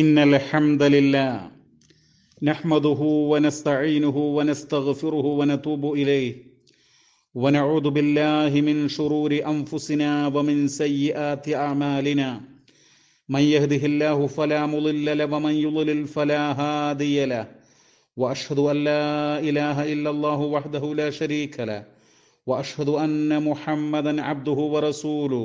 إن الحمد لله نحمده ونستعينه ونستغفره ونتوب إليه ونعوذ بالله من شرور أنفسنا ومن سيئات أعمالنا من يهده الله فلا مضل له ومن يضلل فلا هادي له وأشهد أن لا إله إلا الله وحده لا شريك له وأشهد أن محمدا عبده ورسوله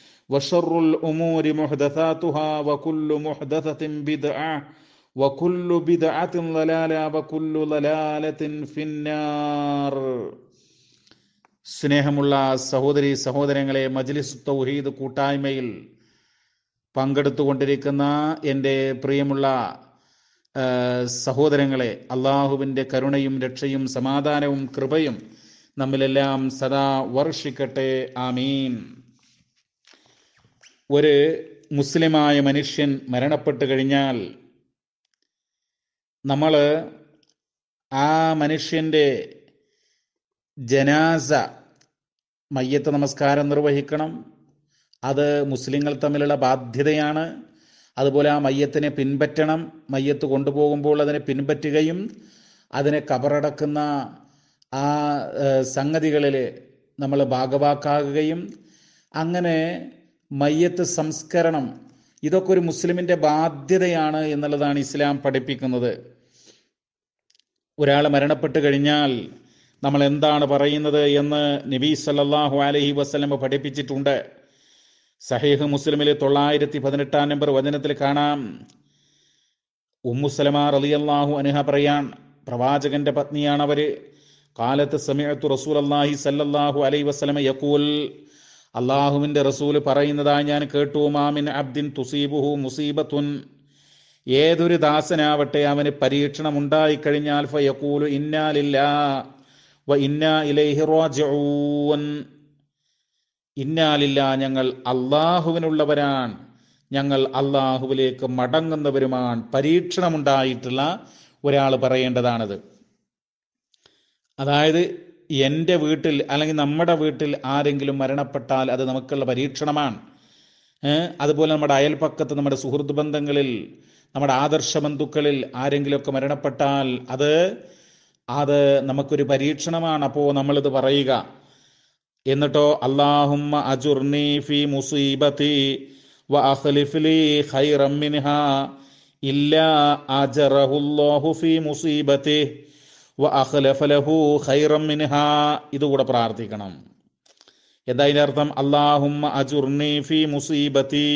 وشر الأمور محدثاتها وكل محدثة بدعة وكل بدعة ضلالة وكل ضلالة في النار സ്നേഹമുള്ള സഹോദരി സഹോദരങ്ങളെ മജ്ലിസ് തൗഹീദ് കൂട്ടായ്മയിൽ പങ്കെടുത്തുകൊണ്ടിരിക്കുന്ന എൻ്റെ പ്രിയമുള്ള സഹോദരങ്ങളെ അള്ളാഹുവിൻ്റെ കരുണയും രക്ഷയും സമാധാനവും കൃപയും നമ്മിലെല്ലാം സദാ വർഷിക്കട്ടെ ആമീൻ ഒരു മുസ്ലിമായ മനുഷ്യൻ മരണപ്പെട്ട് കഴിഞ്ഞാൽ നമ്മൾ ആ മനുഷ്യൻ്റെ ജനാസ മയ്യത്ത് നമസ്കാരം നിർവഹിക്കണം അത് മുസ്ലിങ്ങൾ തമ്മിലുള്ള ബാധ്യതയാണ് അതുപോലെ ആ മയ്യത്തിനെ പിൻപറ്റണം മയ്യത്ത് കൊണ്ടുപോകുമ്പോൾ അതിനെ പിൻപറ്റുകയും അതിനെ കബറടക്കുന്ന ആ സംഗതികളിൽ നമ്മൾ ഭാഗവാക്കാകുകയും അങ്ങനെ മയ്യത്ത് സംസ്കരണം ഇതൊക്കെ ഒരു മുസ്ലിമിന്റെ ബാധ്യതയാണ് എന്നുള്ളതാണ് ഇസ്ലാം പഠിപ്പിക്കുന്നത് ഒരാൾ മരണപ്പെട്ട് കഴിഞ്ഞാൽ നമ്മൾ എന്താണ് പറയുന്നത് എന്ന് നബി സല്ലാഹു അലഹി വസ്ലമ പഠിപ്പിച്ചിട്ടുണ്ട് സഹീഹ് മുസ്ലിമിലെ തൊള്ളായിരത്തി പതിനെട്ടാം നമ്പർ വചനത്തിൽ കാണാം ഉമ്മു സലമ അള്ളാഹു അനുഹ പറയാൻ പ്രവാചകന്റെ പത്നിയാണ് അവര് കാലത്ത് സമയത്തു റസൂൽ അള്ളാഹി സല്ലാഹു അലൈ വസ്ലമ യക്കൂൽ അള്ളാഹുവിൻ്റെ റസൂല് പറയുന്നതായി ഞാൻ കേട്ടു മാമിൻ അബ്ദിൻ തുസീബുഹു മുസീബത്തുൻ ഏതൊരു ദാസനാവട്ടെ അവന് പരീക്ഷണം ഉണ്ടായിക്കഴിഞ്ഞാൽ ഫയക്കൂലു ഇന്നാലില്ല വ ഇന്നാ ഇലൈഹി റാജിഊൻ ഇന്നാലില്ല ഞങ്ങൾ അള്ളാഹുവിനുള്ളവരാണ് ഞങ്ങൾ അള്ളാഹുവിലേക്ക് മടങ്ങുന്നവരുമാണ് പരീക്ഷണമുണ്ടായിട്ടുള്ള ഒരാൾ പറയേണ്ടതാണത് അതായത് എൻ്റെ വീട്ടിൽ അല്ലെങ്കിൽ നമ്മുടെ വീട്ടിൽ ആരെങ്കിലും മരണപ്പെട്ടാൽ അത് നമുക്കുള്ള പരീക്ഷണമാണ് അതുപോലെ നമ്മുടെ അയൽപക്കത്ത് നമ്മുടെ സുഹൃത്ത് ബന്ധങ്ങളിൽ നമ്മുടെ ആദർശ ബന്ധുക്കളിൽ ആരെങ്കിലുമൊക്കെ മരണപ്പെട്ടാൽ അത് അത് നമുക്കൊരു പരീക്ഷണമാണ് അപ്പോൾ നമ്മളിത് പറയുക എന്നിട്ടോ അള്ളാഹുമ്മ അജുർനീ ഫി മുസീബത്തി വ അഖ്ലിഫ്ലി ഖൈറം മിൻഹാ ഇല്ലാ ഫി മുസീബത്തി ഇതുകൂടെ പ്രാർത്ഥിക്കണം എന്താ അതിൻ്റെ അർത്ഥം അള്ളാഹുമ്മ അജുർണി ഫി മുസീബത്തി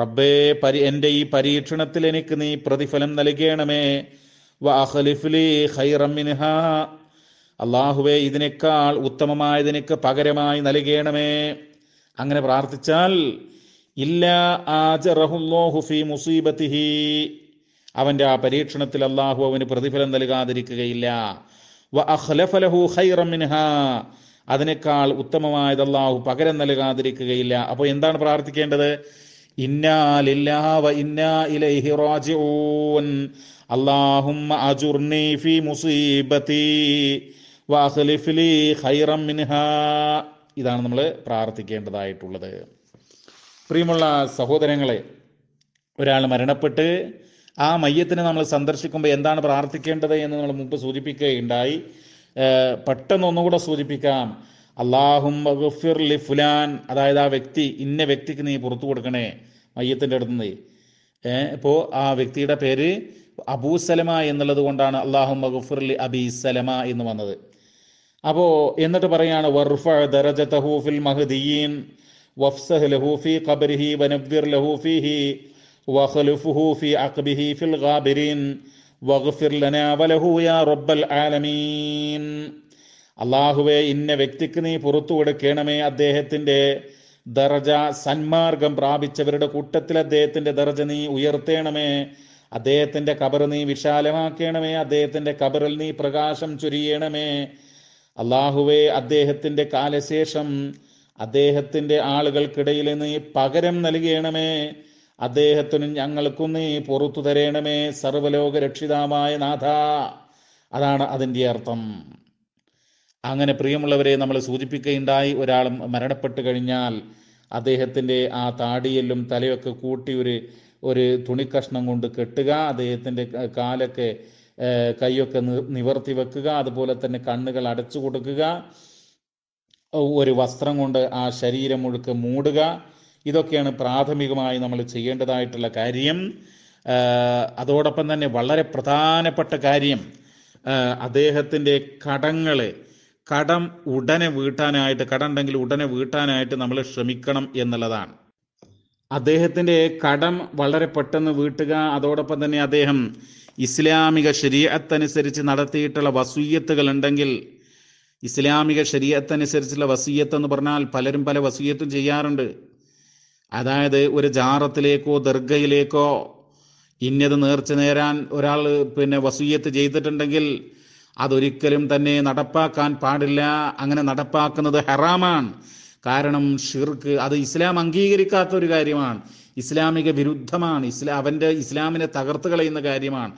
റബ്ബേ പരി എൻ്റെ ഈ പരീക്ഷണത്തിൽ എനിക്ക് നീ പ്രതിഫലം നൽകണമേ വഅഖലിഫ്ലി ഖൈറം മിൻഹ അള്ളാഹുവെ ഇതിനേക്കാൾ ഉത്തമമായതിനക്ക് പകരമായി നൽകണമേ അങ്ങനെ പ്രാർത്ഥിച്ചാൽ ഇല്ല ആജറഹുല്ലാഹു ഫി മുസീബത്തിഹി അവൻ്റെ ആ പരീക്ഷണത്തിൽ അള്ളാഹു അവന് പ്രതിഫലം നൽകാതിരിക്കുകയില്ല വ അതിനേക്കാൾ ഉത്തമമായത് അള്ളാഹു പകരം നൽകാതിരിക്കുകയില്ല അപ്പോൾ എന്താണ് പ്രാർത്ഥിക്കേണ്ടത് ഇതാണ് നമ്മൾ പ്രാർത്ഥിക്കേണ്ടതായിട്ടുള്ളത് പ്രിയമുള്ള സഹോദരങ്ങളെ ഒരാൾ മരണപ്പെട്ട് ആ മയ്യത്തിനെ നമ്മൾ സന്ദർശിക്കുമ്പോൾ എന്താണ് പ്രാർത്ഥിക്കേണ്ടത് എന്ന് നമ്മൾ മുമ്പ് സൂചിപ്പിക്കുകയുണ്ടായി പെട്ടെന്ന് ഒന്നുകൂടെ സൂചിപ്പിക്കാം അള്ളാഹും ലി ഫുലാൻ അതായത് ആ വ്യക്തി ഇന്ന വ്യക്തിക്ക് നീ പുറത്തു കൊടുക്കണേ മയ്യത്തിൻ്റെ അടുത്ത് നിന്ന് ഇപ്പോൾ ആ വ്യക്തിയുടെ പേര് അബൂ സലമ എന്നുള്ളത് കൊണ്ടാണ് അള്ളാഹും ലി അബി സലമ എന്ന് വന്നത് അപ്പോൾ എന്നിട്ട് പറയാണ് വർഫ ദരജ തഹൂഫിൽ ലഹൂഫിഹി وخلفه في عقبه في الغابرين واغفر لنا وله يا رب العالمين അള്ളാഹുവെ ഇന്ന വ്യക്തിക്ക് നീ പുറത്തു കൊടുക്കണമേ അദ്ദേഹത്തിൻ്റെ ദർജ സന്മാർഗം പ്രാപിച്ചവരുടെ കൂട്ടത്തിൽ അദ്ദേഹത്തിൻ്റെ ദർജ നീ ഉയർത്തേണമേ അദ്ദേഹത്തിൻ്റെ കബർ നീ വിശാലമാക്കണമേ അദ്ദേഹത്തിൻ്റെ കബറിൽ നീ പ്രകാശം ചൊരിയണമേ അള്ളാഹുവെ അദ്ദേഹത്തിൻ്റെ കാലശേഷം അദ്ദേഹത്തിൻ്റെ ആളുകൾക്കിടയിൽ നീ പകരം നൽകണമേ അദ്ദേഹത്തിനും ഞങ്ങൾക്കും നീ പുറത്തു തരേണമേ സർവലോക രക്ഷിതാമായ നാഥ അതാണ് അതിൻ്റെ അർത്ഥം അങ്ങനെ പ്രിയമുള്ളവരെ നമ്മൾ സൂചിപ്പിക്കുകയുണ്ടായി ഒരാൾ മരണപ്പെട്ട് കഴിഞ്ഞാൽ അദ്ദേഹത്തിൻ്റെ ആ താടിയെല്ലും തലയൊക്കെ കൂട്ടി ഒരു ഒരു തുണിക്കഷ്ണം കൊണ്ട് കെട്ടുക അദ്ദേഹത്തിൻ്റെ കാലൊക്കെ കൈയൊക്കെ നിവർത്തി വെക്കുക അതുപോലെ തന്നെ കണ്ണുകൾ അടച്ചു കൊടുക്കുക ഒരു വസ്ത്രം കൊണ്ട് ആ ശരീരം മുഴുക്കെ മൂടുക ഇതൊക്കെയാണ് പ്രാഥമികമായി നമ്മൾ ചെയ്യേണ്ടതായിട്ടുള്ള കാര്യം അതോടൊപ്പം തന്നെ വളരെ പ്രധാനപ്പെട്ട കാര്യം അദ്ദേഹത്തിൻ്റെ കടങ്ങളെ കടം ഉടനെ വീട്ടാനായിട്ട് കടം ഉണ്ടെങ്കിൽ ഉടനെ വീട്ടാനായിട്ട് നമ്മൾ ശ്രമിക്കണം എന്നുള്ളതാണ് അദ്ദേഹത്തിൻ്റെ കടം വളരെ പെട്ടെന്ന് വീട്ടുക അതോടൊപ്പം തന്നെ അദ്ദേഹം ഇസ്ലാമിക ശരീരത്തനുസരിച്ച് നടത്തിയിട്ടുള്ള വസൂയത്തുകൾ ഉണ്ടെങ്കിൽ ഇസ്ലാമിക ശരീരത്തനുസരിച്ചുള്ള വസീയത്ത് എന്ന് പറഞ്ഞാൽ പലരും പല വസീയത്തും ചെയ്യാറുണ്ട് അതായത് ഒരു ജാറത്തിലേക്കോ ദർഗയിലേക്കോ ഇന്നത് നേർച്ച നേരാൻ ഒരാൾ പിന്നെ വസൂയത്ത് ചെയ്തിട്ടുണ്ടെങ്കിൽ അതൊരിക്കലും തന്നെ നടപ്പാക്കാൻ പാടില്ല അങ്ങനെ നടപ്പാക്കുന്നത് ഹറാമാണ് കാരണം ഷിർക്ക് അത് ഇസ്ലാം അംഗീകരിക്കാത്ത ഒരു കാര്യമാണ് ഇസ്ലാമിക വിരുദ്ധമാണ് ഇസ്ലാ അവൻ്റെ ഇസ്ലാമിനെ തകർത്ത് കളയുന്ന കാര്യമാണ്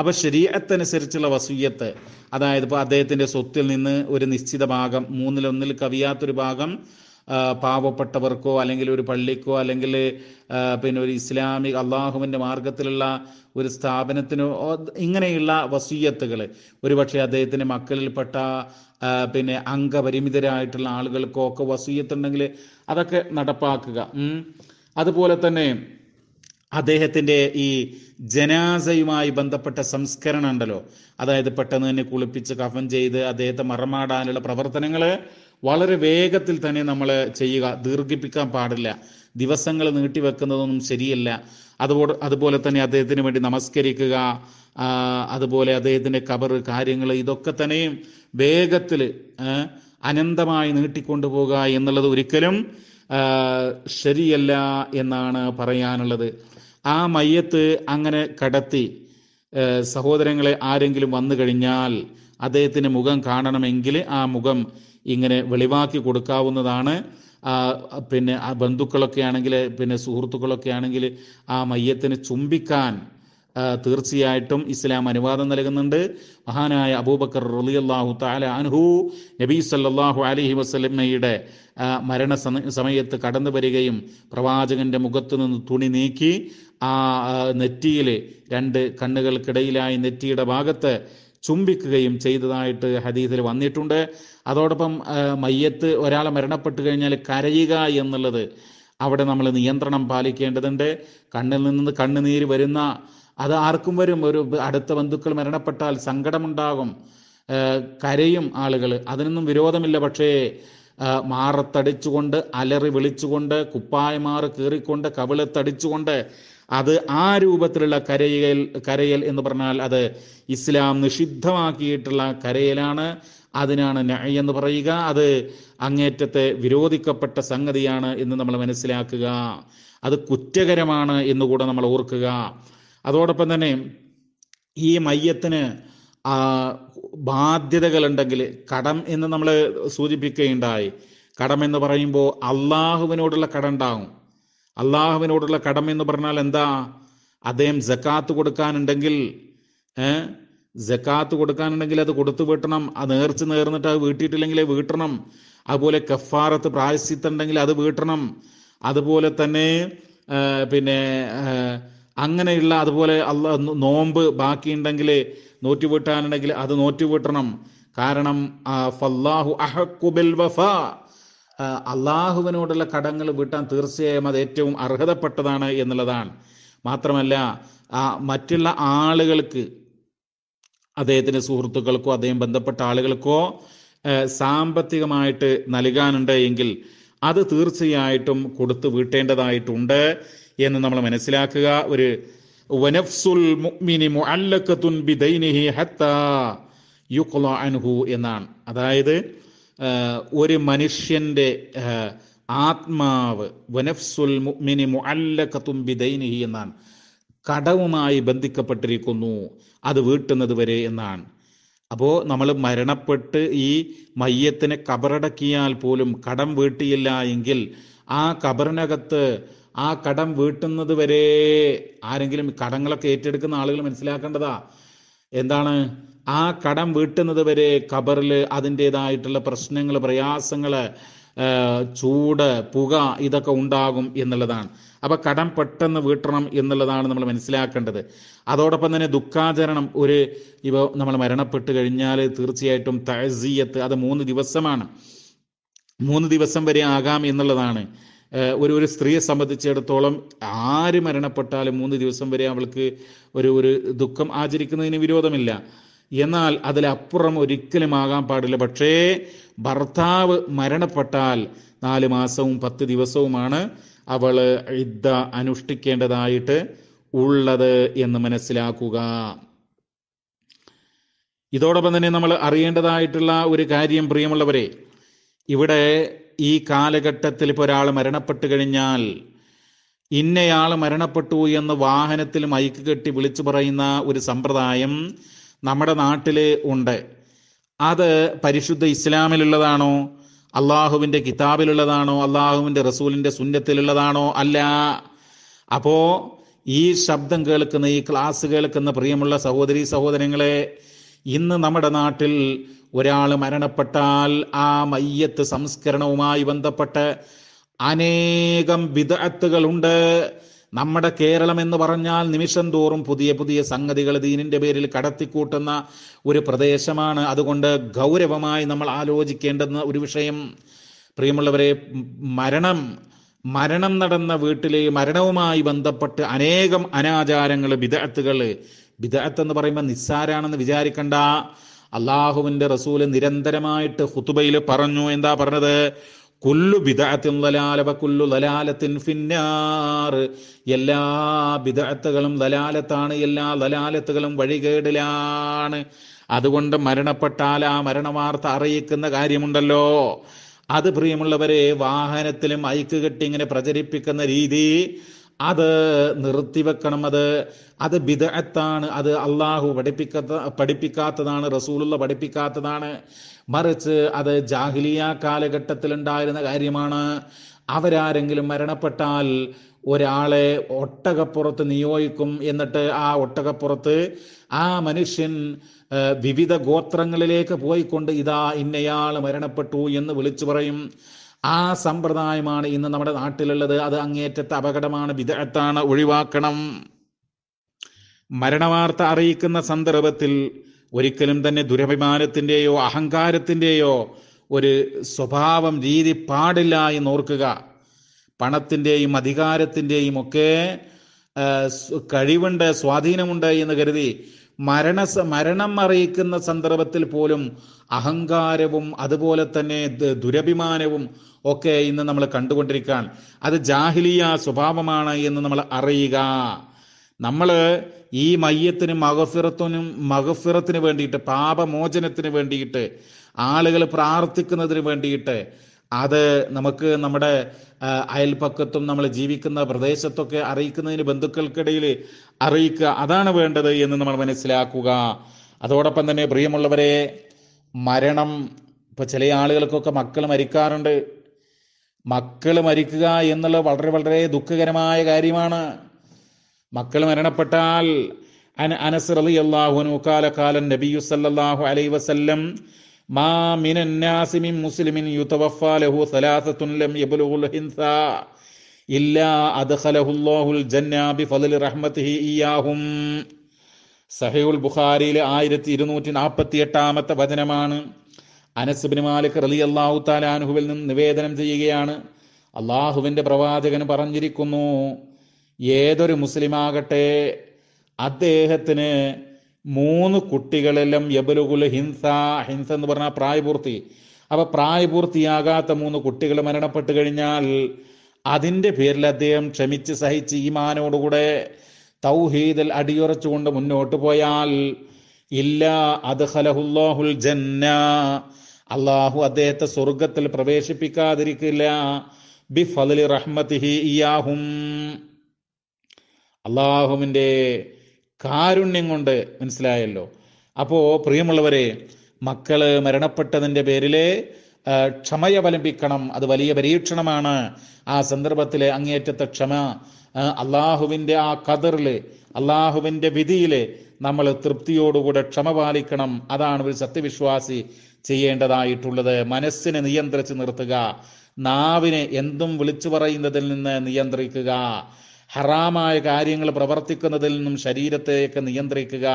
അപ്പോൾ ശരീരത്തനുസരിച്ചുള്ള വസൂയത്ത് അതായത് ഇപ്പോൾ അദ്ദേഹത്തിൻ്റെ സ്വത്തിൽ നിന്ന് ഒരു നിശ്ചിത ഭാഗം മൂന്നിലൊന്നിൽ കവിയാത്തൊരു ഭാഗം പാവപ്പെട്ടവർക്കോ അല്ലെങ്കിൽ ഒരു പള്ളിക്കോ അല്ലെങ്കിൽ പിന്നെ ഒരു ഇസ്ലാമിക് അള്ളാഹുവിൻ്റെ മാർഗത്തിലുള്ള ഒരു സ്ഥാപനത്തിനോ ഇങ്ങനെയുള്ള വസീയത്തുകൾ ഒരുപക്ഷെ അദ്ദേഹത്തിൻ്റെ മക്കളിൽപ്പെട്ട പിന്നെ അംഗപരിമിതരായിട്ടുള്ള ആളുകൾക്കോ ഒക്കെ വസീയത്തുണ്ടെങ്കിൽ അതൊക്കെ നടപ്പാക്കുക അതുപോലെ തന്നെ അദ്ദേഹത്തിൻ്റെ ഈ ജനാസയുമായി ബന്ധപ്പെട്ട സംസ്കരണം ഉണ്ടല്ലോ അതായത് പെട്ടെന്ന് തന്നെ കുളിപ്പിച്ച് കഫൻ ചെയ്ത് അദ്ദേഹത്തെ മറമാടാനുള്ള പ്രവർത്തനങ്ങൾ വളരെ വേഗത്തിൽ തന്നെ നമ്മൾ ചെയ്യുക ദീർഘിപ്പിക്കാൻ പാടില്ല ദിവസങ്ങൾ നീട്ടിവെക്കുന്നതൊന്നും ശരിയല്ല അതുപോലെ അതുപോലെ തന്നെ അദ്ദേഹത്തിന് വേണ്ടി നമസ്കരിക്കുക അതുപോലെ അദ്ദേഹത്തിൻ്റെ കബർ കാര്യങ്ങൾ ഇതൊക്കെ തന്നെയും വേഗത്തിൽ അനന്തമായി നീട്ടിക്കൊണ്ടുപോകുക എന്നുള്ളത് ഒരിക്കലും ശരിയല്ല എന്നാണ് പറയാനുള്ളത് ആ മയ്യത്ത് അങ്ങനെ കടത്തി സഹോദരങ്ങളെ ആരെങ്കിലും വന്നു കഴിഞ്ഞാൽ അദ്ദേഹത്തിന് മുഖം കാണണമെങ്കിൽ ആ മുഖം ഇങ്ങനെ വെളിവാക്കി കൊടുക്കാവുന്നതാണ് പിന്നെ ആ ബന്ധുക്കളൊക്കെ ആണെങ്കിൽ പിന്നെ സുഹൃത്തുക്കളൊക്കെ ആണെങ്കിൽ ആ മയ്യത്തിന് ചുംബിക്കാൻ തീർച്ചയായിട്ടും ഇസ്ലാം അനുവാദം നൽകുന്നുണ്ട് മഹാനായ അബൂബക്കർ അള്ളാഹു താല അൻഹു നബി സല്ലാഹു അലഹി വസ്ലമ്മയുടെ മരണ സമയത്ത് കടന്നു വരികയും പ്രവാചകന്റെ മുഖത്തു നിന്ന് തുണി നീക്കി ആ നെറ്റിയിൽ രണ്ട് കണ്ണുകൾക്കിടയിലായി നെറ്റിയുടെ ഭാഗത്ത് ചുംബിക്കുകയും ചെയ്തതായിട്ട് ഹദീസിൽ വന്നിട്ടുണ്ട് അതോടൊപ്പം മയ്യത്ത് ഒരാളെ മരണപ്പെട്ട് കഴിഞ്ഞാൽ കരയുക എന്നുള്ളത് അവിടെ നമ്മൾ നിയന്ത്രണം പാലിക്കേണ്ടതുണ്ട് കണ്ണിൽ നിന്ന് കണ്ണുനീര് വരുന്ന അത് ആർക്കും വരും ഒരു അടുത്ത ബന്ധുക്കൾ മരണപ്പെട്ടാൽ സങ്കടമുണ്ടാകും കരയും ആളുകൾ അതിനൊന്നും വിരോധമില്ല പക്ഷേ മാറത്തടിച്ചുകൊണ്ട് അലറി വിളിച്ചുകൊണ്ട് കുപ്പായമാറ് കീറിക്കൊണ്ട് കവിളത്തടിച്ചുകൊണ്ട് അത് ആ രൂപത്തിലുള്ള കരയൽ കരയൽ എന്ന് പറഞ്ഞാൽ അത് ഇസ്ലാം നിഷിദ്ധമാക്കിയിട്ടുള്ള കരയലാണ് അതിനാണ് നഅയ് എന്ന് പറയുക അത് അങ്ങേറ്റത്തെ വിരോധിക്കപ്പെട്ട സംഗതിയാണ് എന്ന് നമ്മൾ മനസ്സിലാക്കുക അത് കുറ്റകരമാണ് എന്നുകൂടെ നമ്മൾ ഓർക്കുക അതോടൊപ്പം തന്നെ ഈ മയ്യത്തിന് ഉണ്ടെങ്കിൽ കടം എന്ന് നമ്മൾ സൂചിപ്പിക്കുകയുണ്ടായി കടം എന്ന് പറയുമ്പോൾ അള്ളാഹുവിനോടുള്ള കടം ഉണ്ടാകും അള്ളാഹുവിനോടുള്ള കടം എന്ന് പറഞ്ഞാൽ എന്താ അദ്ദേഹം ജക്കാത്ത് കൊടുക്കാനുണ്ടെങ്കിൽ ഏഹ് ജക്കാത്ത് കൊടുക്കാനുണ്ടെങ്കിൽ അത് കൊടുത്തു വീട്ടണം അത് നേർച്ച് നേർന്നിട്ട് അത് വീട്ടിയിട്ടില്ലെങ്കിൽ വീട്ടണം അതുപോലെ കഫാറത്ത് പ്രായശ്ചിത്തുണ്ടെങ്കിൽ അത് വീട്ടണം അതുപോലെ തന്നെ പിന്നെ അങ്ങനെയുള്ള അതുപോലെ അല്ല നോമ്പ് ബാക്കിയുണ്ടെങ്കിൽ നോറ്റു വീട്ടാനുണ്ടെങ്കിൽ അത് നോറ്റു വീട്ടണം കാരണം ഫല്ലാഹു അഹക്കുബിൽ അള്ളാഹുവിനോടുള്ള കടങ്ങൾ വീട്ടാൻ തീർച്ചയായും അത് ഏറ്റവും അർഹതപ്പെട്ടതാണ് എന്നുള്ളതാണ് മാത്രമല്ല മറ്റുള്ള ആളുകൾക്ക് അദ്ദേഹത്തിൻ്റെ സുഹൃത്തുക്കൾക്കോ അദ്ദേഹം ബന്ധപ്പെട്ട ആളുകൾക്കോ സാമ്പത്തികമായിട്ട് നൽകാനുണ്ട് എങ്കിൽ അത് തീർച്ചയായിട്ടും കൊടുത്തു വീട്ടേണ്ടതായിട്ടുണ്ട് എന്ന് നമ്മൾ മനസ്സിലാക്കുക ഒരു വനഫ്സുൽ മുഅ്മിനി ബിദൈനിഹി ഹത്താ അൻഹു എന്നാണ് അതായത് ഒരു മനുഷ്യന്റെ ആത്മാവ് വനഫ്സുൽ മുഅ്മിനി ബിദൈനിഹി എന്നാണ് കടവുമായി ബന്ധിക്കപ്പെട്ടിരിക്കുന്നു അത് വീട്ടുന്നത് വരെ എന്നാണ് അപ്പോൾ നമ്മൾ മരണപ്പെട്ട് ഈ മയ്യത്തിനെ കബറടക്കിയാൽ പോലും കടം വീട്ടിയില്ല എങ്കിൽ ആ കബറിനകത്ത് ആ കടം വീട്ടുന്നത് വരെ ആരെങ്കിലും കടങ്ങളൊക്കെ ഏറ്റെടുക്കുന്ന ആളുകൾ മനസ്സിലാക്കേണ്ടതാ എന്താണ് ആ കടം വീട്ടുന്നത് വരെ കബറിൽ അതിൻ്റെതായിട്ടുള്ള പ്രശ്നങ്ങൾ പ്രയാസങ്ങൾ ചൂട് പുക ഇതൊക്കെ ഉണ്ടാകും എന്നുള്ളതാണ് അപ്പോൾ കടം പെട്ടെന്ന് വീട്ടണം എന്നുള്ളതാണ് നമ്മൾ മനസ്സിലാക്കേണ്ടത് അതോടൊപ്പം തന്നെ ദുഃഖാചരണം ഒരു ഇവ നമ്മൾ മരണപ്പെട്ട് കഴിഞ്ഞാൽ തീർച്ചയായിട്ടും തഴസീയത്ത് അത് മൂന്ന് ദിവസമാണ് മൂന്ന് ദിവസം വരെ ആകാം എന്നുള്ളതാണ് ഒരു ഒരു സ്ത്രീയെ സംബന്ധിച്ചിടത്തോളം ആര് മരണപ്പെട്ടാലും മൂന്ന് ദിവസം വരെ അവൾക്ക് ഒരു ഒരു ദുഃഖം ആചരിക്കുന്നതിന് വിരോധമില്ല എന്നാൽ അതിലപ്പുറം ഒരിക്കലും ആകാൻ പാടില്ല പക്ഷേ ഭർത്താവ് മരണപ്പെട്ടാൽ നാല് മാസവും പത്ത് ദിവസവുമാണ് അവൾ ഇദ്ദ അനുഷ്ഠിക്കേണ്ടതായിട്ട് ഉള്ളത് എന്ന് മനസ്സിലാക്കുക ഇതോടൊപ്പം തന്നെ നമ്മൾ അറിയേണ്ടതായിട്ടുള്ള ഒരു കാര്യം പ്രിയമുള്ളവരെ ഇവിടെ ഈ കാലഘട്ടത്തിൽ ഇപ്പോൾ ഒരാൾ മരണപ്പെട്ടു കഴിഞ്ഞാൽ ഇന്നയാൾ മരണപ്പെട്ടു എന്ന് വാഹനത്തിൽ മൈക്ക് കെട്ടി വിളിച്ചു പറയുന്ന ഒരു സമ്പ്രദായം നമ്മുടെ നാട്ടിൽ ഉണ്ട് അത് പരിശുദ്ധ ഇസ്ലാമിലുള്ളതാണോ അള്ളാഹുവിൻ്റെ കിതാബിലുള്ളതാണോ അള്ളാഹുവിൻ്റെ റസൂലിൻ്റെ സുന്നത്തിലുള്ളതാണോ അല്ല അപ്പോൾ ഈ ശബ്ദം കേൾക്കുന്ന ഈ ക്ലാസ് കേൾക്കുന്ന പ്രിയമുള്ള സഹോദരി സഹോദരങ്ങളെ ഇന്ന് നമ്മുടെ നാട്ടിൽ ഒരാൾ മരണപ്പെട്ടാൽ ആ മയ്യത്ത് സംസ്കരണവുമായി ബന്ധപ്പെട്ട് അനേകം വിദഗ്ധകളുണ്ട് നമ്മുടെ കേരളം എന്ന് പറഞ്ഞാൽ നിമിഷം തോറും പുതിയ പുതിയ സംഗതികൾ ദീനിന്റെ പേരിൽ കടത്തിക്കൂട്ടുന്ന ഒരു പ്രദേശമാണ് അതുകൊണ്ട് ഗൗരവമായി നമ്മൾ ആലോചിക്കേണ്ടുന്ന ഒരു വിഷയം പ്രിയമുള്ളവരെ മരണം മരണം നടന്ന വീട്ടിലെ മരണവുമായി ബന്ധപ്പെട്ട് അനേകം അനാചാരങ്ങൾ വിദഗ്ധകൾ വിദഗ്ധ എന്ന് പറയുമ്പോൾ നിസ്സാരാണെന്ന് വിചാരിക്കണ്ട അള്ളാഹുവിൻ്റെ റസൂല് നിരന്തരമായിട്ട് ഹുതുബയിൽ പറഞ്ഞു എന്താ പറഞ്ഞത് കുല്ലു ബിദഅത്തിൻ ലലാല കുല്ലു ലലാലത്തിൻ ഫിന്നാർ എല്ലാ ബിദഅത്തുകളും ലലാലത്താണ് എല്ലാ ലലാലത്തുകളും വഴികേടിലാണ് അതുകൊണ്ട് മരണപ്പെട്ടാൽ ആ മരണവാർത്ത അറിയിക്കുന്ന കാര്യമുണ്ടല്ലോ അത് പ്രിയമുള്ളവരെ വാഹനത്തിലും ഐക്ക് കെട്ടി ഇങ്ങനെ പ്രചരിപ്പിക്കുന്ന രീതി അത് നിർത്തിവെക്കണം അത് അത് ബിദഅത്താണ് അത് അള്ളാഹു പഠിപ്പിക്കാത്ത പഠിപ്പിക്കാത്തതാണ് റസൂലുള്ള പഠിപ്പിക്കാത്തതാണ് മറിച്ച് അത് ജാഹിലിയ കാലഘട്ടത്തിലുണ്ടായിരുന്ന കാര്യമാണ് അവരാരെങ്കിലും മരണപ്പെട്ടാൽ ഒരാളെ ഒട്ടകപ്പുറത്ത് നിയോഗിക്കും എന്നിട്ട് ആ ഒട്ടകപ്പുറത്ത് ആ മനുഷ്യൻ വിവിധ ഗോത്രങ്ങളിലേക്ക് പോയിക്കൊണ്ട് ഇതാ ഇന്നയാൾ മരണപ്പെട്ടു എന്ന് വിളിച്ചു പറയും ആ സമ്പ്രദായമാണ് ഇന്ന് നമ്മുടെ നാട്ടിലുള്ളത് അത് അങ്ങേറ്റത്തെ അപകടമാണ് വിദഗ്ധത്താണ് ഒഴിവാക്കണം മരണവാർത്ത അറിയിക്കുന്ന സന്ദർഭത്തിൽ ഒരിക്കലും തന്നെ ദുരഭിമാനത്തിൻ്റെയോ അഹങ്കാരത്തിൻ്റെയോ ഒരു സ്വഭാവം രീതി പാടില്ല എന്ന് ഓർക്കുക പണത്തിൻ്റെയും അധികാരത്തിൻ്റെയും ഒക്കെ കഴിവുണ്ട് സ്വാധീനമുണ്ട് എന്ന് കരുതി മരണ മരണം അറിയിക്കുന്ന സന്ദർഭത്തിൽ പോലും അഹങ്കാരവും അതുപോലെ തന്നെ ദുരഭിമാനവും ഒക്കെ ഇന്ന് നമ്മൾ കണ്ടുകൊണ്ടിരിക്കുകയാണ് അത് ജാഹിലിയ സ്വഭാവമാണ് എന്ന് നമ്മൾ അറിയുക നമ്മൾ ഈ മയ്യത്തിന് മഹഫിറത്തിനും മഹഫിറത്തിന് വേണ്ടിയിട്ട് പാപമോചനത്തിന് വേണ്ടിയിട്ട് ആളുകൾ പ്രാർത്ഥിക്കുന്നതിന് വേണ്ടിയിട്ട് അത് നമുക്ക് നമ്മുടെ അയൽപക്കത്തും നമ്മൾ ജീവിക്കുന്ന പ്രദേശത്തൊക്കെ അറിയിക്കുന്നതിന് ബന്ധുക്കൾക്കിടയിൽ അറിയിക്കുക അതാണ് വേണ്ടത് എന്ന് നമ്മൾ മനസ്സിലാക്കുക അതോടൊപ്പം തന്നെ പ്രിയമുള്ളവരെ മരണം ഇപ്പൊ ചില ആളുകൾക്കൊക്കെ മക്കൾ മരിക്കാറുണ്ട് മക്കൾ മരിക്കുക എന്നുള്ളത് വളരെ വളരെ ദുഃഖകരമായ കാര്യമാണ് മക്കൾ മരണപ്പെട്ടാൽ അനസ് റളിയല്ലാഹു അൻഹു കാല കാല നബിയു സല്ലല്ലാഹു അലൈഹി വസല്ലം ما എട്ടാമത്തെ വചനമാണ് മാലിക് റലി അള്ളാഹു താലാനുഹുവിൽ നിന്ന് നിവേദനം ചെയ്യുകയാണ് അള്ളാഹുവിൻ്റെ പ്രവാചകൻ പറഞ്ഞിരിക്കുന്നു ഏതൊരു മുസ്ലിമാകട്ടെ അദ്ദേഹത്തിന് മൂന്ന് കുട്ടികളെല്ലാം യബലുകുൽ ഹിംസ ഹിംസ എന്ന് പറഞ്ഞാൽ പ്രായപൂർത്തി അപ്പൊ പ്രായപൂർത്തിയാകാത്ത മൂന്ന് കുട്ടികൾ മരണപ്പെട്ട് കഴിഞ്ഞാൽ അതിൻ്റെ പേരിൽ അദ്ദേഹം ക്ഷമിച്ച് സഹിച്ച് ഈമാനോടുകൂടെ തൗഹീദിൽ അടിയുറച്ചുകൊണ്ട് മുന്നോട്ട് പോയാൽ ഇല്ല ഹലഹുല്ലാഹുൽ ജന്ന അള്ളാഹു അദ്ദേഹത്തെ സ്വർഗത്തിൽ പ്രവേശിപ്പിക്കാതിരിക്കില്ല ബി ഫലി റഹ്മത്തിഹി ഇയാഹും അള്ളാഹുവിൻ്റെ കാരുണ്യം കൊണ്ട് മനസ്സിലായല്ലോ അപ്പോൾ പ്രിയമുള്ളവരെ മക്കള് മരണപ്പെട്ടതിൻ്റെ പേരിലെ ക്ഷമയവലംബിക്കണം അത് വലിയ പരീക്ഷണമാണ് ആ സന്ദർഭത്തിലെ അങ്ങേറ്റത്തെ ക്ഷമ അള്ളാഹുവിൻ്റെ ആ കതിറിൽ അള്ളാഹുവിൻ്റെ വിധിയിൽ നമ്മൾ തൃപ്തിയോടുകൂടെ ക്ഷമ പാലിക്കണം അതാണ് ഒരു സത്യവിശ്വാസി ചെയ്യേണ്ടതായിട്ടുള്ളത് മനസ്സിനെ നിയന്ത്രിച്ച് നിർത്തുക നാവിനെ എന്തും വിളിച്ചു പറയുന്നതിൽ നിന്ന് നിയന്ത്രിക്കുക ഹറാമായ കാര്യങ്ങൾ പ്രവർത്തിക്കുന്നതിൽ നിന്നും ശരീരത്തെയൊക്കെ നിയന്ത്രിക്കുക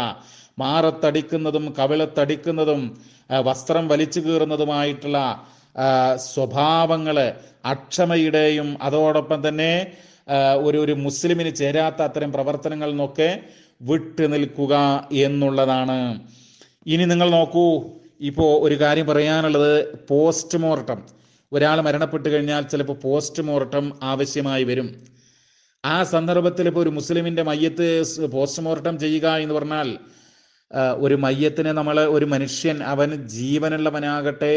മാറത്തടിക്കുന്നതും കവിളത്തടിക്കുന്നതും വസ്ത്രം വലിച്ചു കീറുന്നതുമായിട്ടുള്ള സ്വഭാവങ്ങൾ അക്ഷമയുടെയും അതോടൊപ്പം തന്നെ ഒരു ഒരു മുസ്ലിമിന് ചേരാത്ത അത്തരം പ്രവർത്തനങ്ങളിൽ നിന്നൊക്കെ വിട്ടു നിൽക്കുക എന്നുള്ളതാണ് ഇനി നിങ്ങൾ നോക്കൂ ഇപ്പോൾ ഒരു കാര്യം പറയാനുള്ളത് പോസ്റ്റ്മോർട്ടം ഒരാൾ മരണപ്പെട്ടു കഴിഞ്ഞാൽ ചിലപ്പോൾ പോസ്റ്റ്മോർട്ടം ആവശ്യമായി വരും ആ സന്ദർഭത്തിൽ ഇപ്പോൾ ഒരു മുസ്ലിമിന്റെ മയ്യത്ത് പോസ്റ്റ്മോർട്ടം ചെയ്യുക എന്ന് പറഞ്ഞാൽ ഒരു മയ്യത്തിനെ നമ്മൾ ഒരു മനുഷ്യൻ അവൻ ജീവനുള്ളവനാകട്ടെ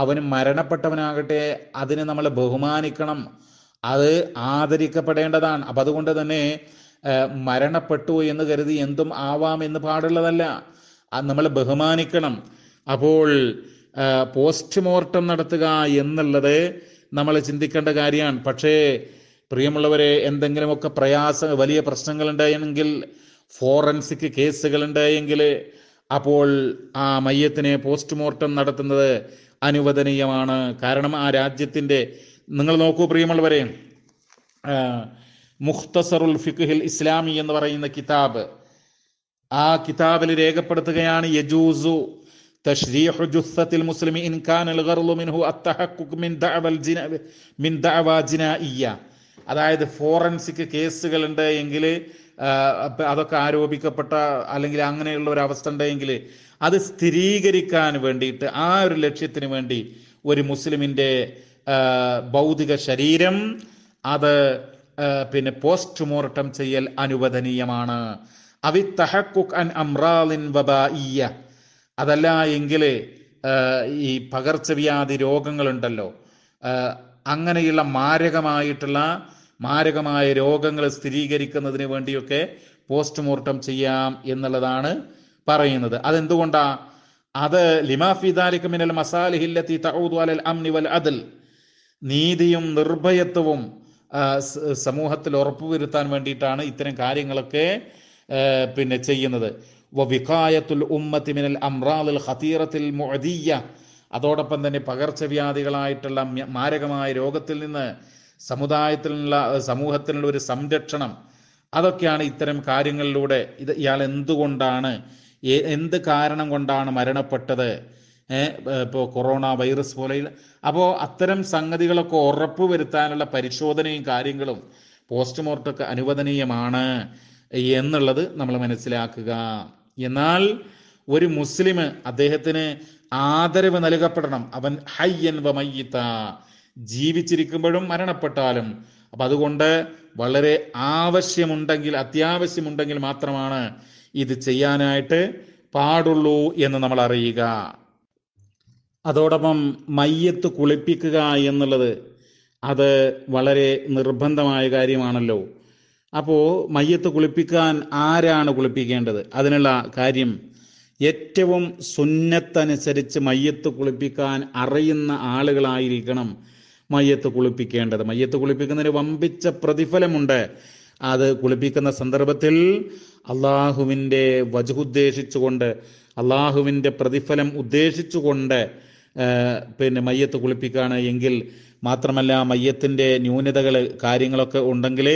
അവന് മരണപ്പെട്ടവനാകട്ടെ അതിനെ നമ്മൾ ബഹുമാനിക്കണം അത് ആദരിക്കപ്പെടേണ്ടതാണ് അപ്പം അതുകൊണ്ട് തന്നെ മരണപ്പെട്ടു എന്ന് കരുതി എന്തും ആവാം എന്ന് പാടുള്ളതല്ല നമ്മൾ ബഹുമാനിക്കണം അപ്പോൾ പോസ്റ്റ്മോർട്ടം നടത്തുക എന്നുള്ളത് നമ്മൾ ചിന്തിക്കേണ്ട കാര്യമാണ് പക്ഷേ പ്രിയമുള്ളവരെ എന്തെങ്കിലുമൊക്കെ പ്രയാസ വലിയ പ്രശ്നങ്ങൾ ഉണ്ടായെങ്കിൽ ഫോറൻസിക് ഉണ്ടായെങ്കിൽ അപ്പോൾ ആ മയ്യത്തിനെ പോസ്റ്റ്മോർട്ടം നടത്തുന്നത് അനുവദനീയമാണ് കാരണം ആ രാജ്യത്തിൻ്റെ നിങ്ങൾ നോക്കൂ പ്രിയമുള്ളവരെ മുഖ്തസറുൽ ഫിഖുഹിൽ ഇസ്ലാമി എന്ന് പറയുന്ന കിതാബ് ആ കിതാബിൽ രേഖപ്പെടുത്തുകയാണ് യജൂസു تشريح جثة المسلم إن كان الغرض منه التحقق من دعوى جنائية അതായത് ഫോറൻസിക് കേസുകളുണ്ട് എങ്കിൽ അതൊക്കെ ആരോപിക്കപ്പെട്ട അല്ലെങ്കിൽ അങ്ങനെയുള്ള ഒരു അവസ്ഥ ഉണ്ടെങ്കിൽ അത് സ്ഥിരീകരിക്കാൻ വേണ്ടിയിട്ട് ആ ഒരു ലക്ഷ്യത്തിന് വേണ്ടി ഒരു മുസ്ലിമിൻ്റെ ഭൗതിക ശരീരം അത് പിന്നെ പോസ്റ്റ് മോർട്ടം ചെയ്യൽ അനുവദനീയമാണ് അവി തഹക്കുക് അൻ അമ്രാലിൻ വബായിയ അതല്ല എങ്കിൽ ഈ പകർച്ചവ്യാധി രോഗങ്ങളുണ്ടല്ലോ അങ്ങനെയുള്ള മാരകമായിട്ടുള്ള മാരകമായ രോഗങ്ങൾ സ്ഥിരീകരിക്കുന്നതിന് വേണ്ടിയൊക്കെ പോസ്റ്റ്മോർട്ടം ചെയ്യാം എന്നുള്ളതാണ് പറയുന്നത് അതെന്തുകൊണ്ടാ അത് ലിമാഫിദാലിക്കുമിനൽ മിനൽ മസാലിഹില്ലത്തി തഊദു അംനിവൽ അതിൽ വൽ അദൽ നീതിയും നിർഭയത്വവും സമൂഹത്തിൽ ഉറപ്പുവരുത്താൻ വേണ്ടിയിട്ടാണ് ഇത്തരം കാര്യങ്ങളൊക്കെ പിന്നെ ചെയ്യുന്നത് വിഖായത്തുൽ ഉമ്മത്തി മിനൽ അംറാൽ ഖതീറത്തിൽ മുഅദിയ അതോടൊപ്പം തന്നെ പകർച്ചവ്യാധികളായിട്ടുള്ള മാരകമായ രോഗത്തിൽ നിന്ന് സമുദായത്തിലുള്ള സമൂഹത്തിലുള്ള ഒരു സംരക്ഷണം അതൊക്കെയാണ് ഇത്തരം കാര്യങ്ങളിലൂടെ ഇത് ഇയാൾ എന്തുകൊണ്ടാണ് എന്ത് കാരണം കൊണ്ടാണ് മരണപ്പെട്ടത് ഇപ്പോൾ കൊറോണ വൈറസ് പോലെ അപ്പോൾ അത്തരം സംഗതികളൊക്കെ ഉറപ്പ് വരുത്താനുള്ള പരിശോധനയും കാര്യങ്ങളും പോസ്റ്റ്മോർട്ടമൊക്കെ അനുവദനീയമാണ് എന്നുള്ളത് നമ്മൾ മനസ്സിലാക്കുക എന്നാൽ ഒരു മുസ്ലിം അദ്ദേഹത്തിന് ആദരവ് നൽകപ്പെടണം അവൻ ഹയ്യൻ വമയ്യത്ത ജീവിച്ചിരിക്കുമ്പോഴും മരണപ്പെട്ടാലും അപ്പൊ അതുകൊണ്ട് വളരെ ആവശ്യമുണ്ടെങ്കിൽ അത്യാവശ്യമുണ്ടെങ്കിൽ മാത്രമാണ് ഇത് ചെയ്യാനായിട്ട് പാടുള്ളൂ എന്ന് നമ്മൾ അറിയുക അതോടൊപ്പം മയ്യത്ത് കുളിപ്പിക്കുക എന്നുള്ളത് അത് വളരെ നിർബന്ധമായ കാര്യമാണല്ലോ അപ്പോൾ മയ്യത്ത് കുളിപ്പിക്കാൻ ആരാണ് കുളിപ്പിക്കേണ്ടത് അതിനുള്ള കാര്യം ഏറ്റവും സുന്നത്തനുസരിച്ച് മയ്യത്ത് കുളിപ്പിക്കാൻ അറിയുന്ന ആളുകളായിരിക്കണം മയ്യത്ത് കുളിപ്പിക്കേണ്ടത് മയ്യത്ത് കുളിപ്പിക്കുന്നതിന് വമ്പിച്ച പ്രതിഫലമുണ്ട് അത് കുളിപ്പിക്കുന്ന സന്ദർഭത്തിൽ അള്ളാഹുവിൻ്റെ ഉദ്ദേശിച്ചുകൊണ്ട് അള്ളാഹുവിൻ്റെ പ്രതിഫലം ഉദ്ദേശിച്ചുകൊണ്ട് പിന്നെ മയ്യത്ത് കുളിപ്പിക്കുകയാണ് എങ്കിൽ മാത്രമല്ല മയ്യത്തിൻ്റെ ന്യൂനതകൾ കാര്യങ്ങളൊക്കെ ഉണ്ടെങ്കിൽ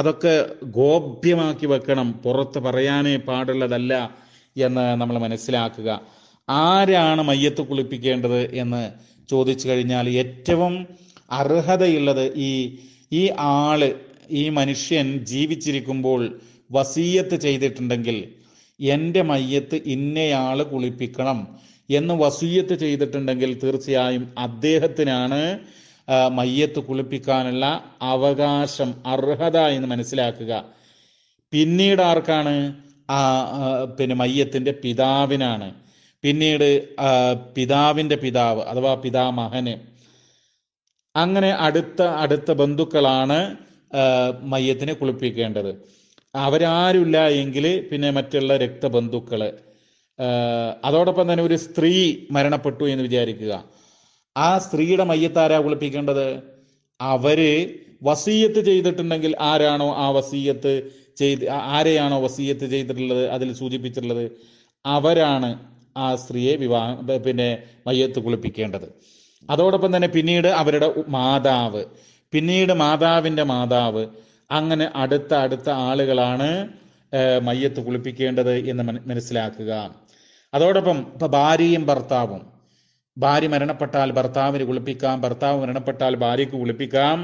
അതൊക്കെ ഗോപ്യമാക്കി വെക്കണം പുറത്ത് പറയാനേ പാടുള്ളതല്ല എന്ന് നമ്മൾ മനസ്സിലാക്കുക ആരാണ് മയ്യത്ത് കുളിപ്പിക്കേണ്ടത് എന്ന് ചോദിച്ചു കഴിഞ്ഞാൽ ഏറ്റവും അർഹതയുള്ളത് ഈ ഈ ആള് ഈ മനുഷ്യൻ ജീവിച്ചിരിക്കുമ്പോൾ വസീയത്ത് ചെയ്തിട്ടുണ്ടെങ്കിൽ എൻ്റെ മയ്യത്ത് ഇന്നയാള് കുളിപ്പിക്കണം എന്ന് വസീയത്ത് ചെയ്തിട്ടുണ്ടെങ്കിൽ തീർച്ചയായും അദ്ദേഹത്തിനാണ് മയ്യത്ത് കുളിപ്പിക്കാനുള്ള അവകാശം അർഹത എന്ന് മനസ്സിലാക്കുക പിന്നീട് ആർക്കാണ് പിന്നെ മയ്യത്തിൻ്റെ പിതാവിനാണ് പിന്നീട് പിതാവിൻ്റെ പിതാവ് അഥവാ പിതാമഹന് അങ്ങനെ അടുത്ത അടുത്ത ബന്ധുക്കളാണ് മയ്യത്തിനെ കുളിപ്പിക്കേണ്ടത് അവരാരുമില്ല എങ്കിൽ പിന്നെ മറ്റുള്ള രക്തബന്ധുക്കൾ അതോടൊപ്പം തന്നെ ഒരു സ്ത്രീ മരണപ്പെട്ടു എന്ന് വിചാരിക്കുക ആ സ്ത്രീയുടെ മയ്യത്താരാ കുളിപ്പിക്കേണ്ടത് അവര് വസീയത്ത് ചെയ്തിട്ടുണ്ടെങ്കിൽ ആരാണോ ആ വസീയത്ത് ചെയ്ത് ആരെയാണോ വസീയത്ത് ചെയ്തിട്ടുള്ളത് അതിൽ സൂചിപ്പിച്ചിട്ടുള്ളത് അവരാണ് ആ സ്ത്രീയെ വിവാഹം പിന്നെ മയ്യത്ത് കുളിപ്പിക്കേണ്ടത് അതോടൊപ്പം തന്നെ പിന്നീട് അവരുടെ മാതാവ് പിന്നീട് മാതാവിൻ്റെ മാതാവ് അങ്ങനെ അടുത്ത അടുത്ത ആളുകളാണ് മയ്യത്ത് കുളിപ്പിക്കേണ്ടത് എന്ന് മനസ്സിലാക്കുക അതോടൊപ്പം ഇപ്പൊ ഭാര്യയും ഭർത്താവും ഭാര്യ മരണപ്പെട്ടാൽ ഭർത്താവിന് കുളിപ്പിക്കാം ഭർത്താവ് മരണപ്പെട്ടാൽ ഭാര്യയ്ക്ക് കുളിപ്പിക്കാം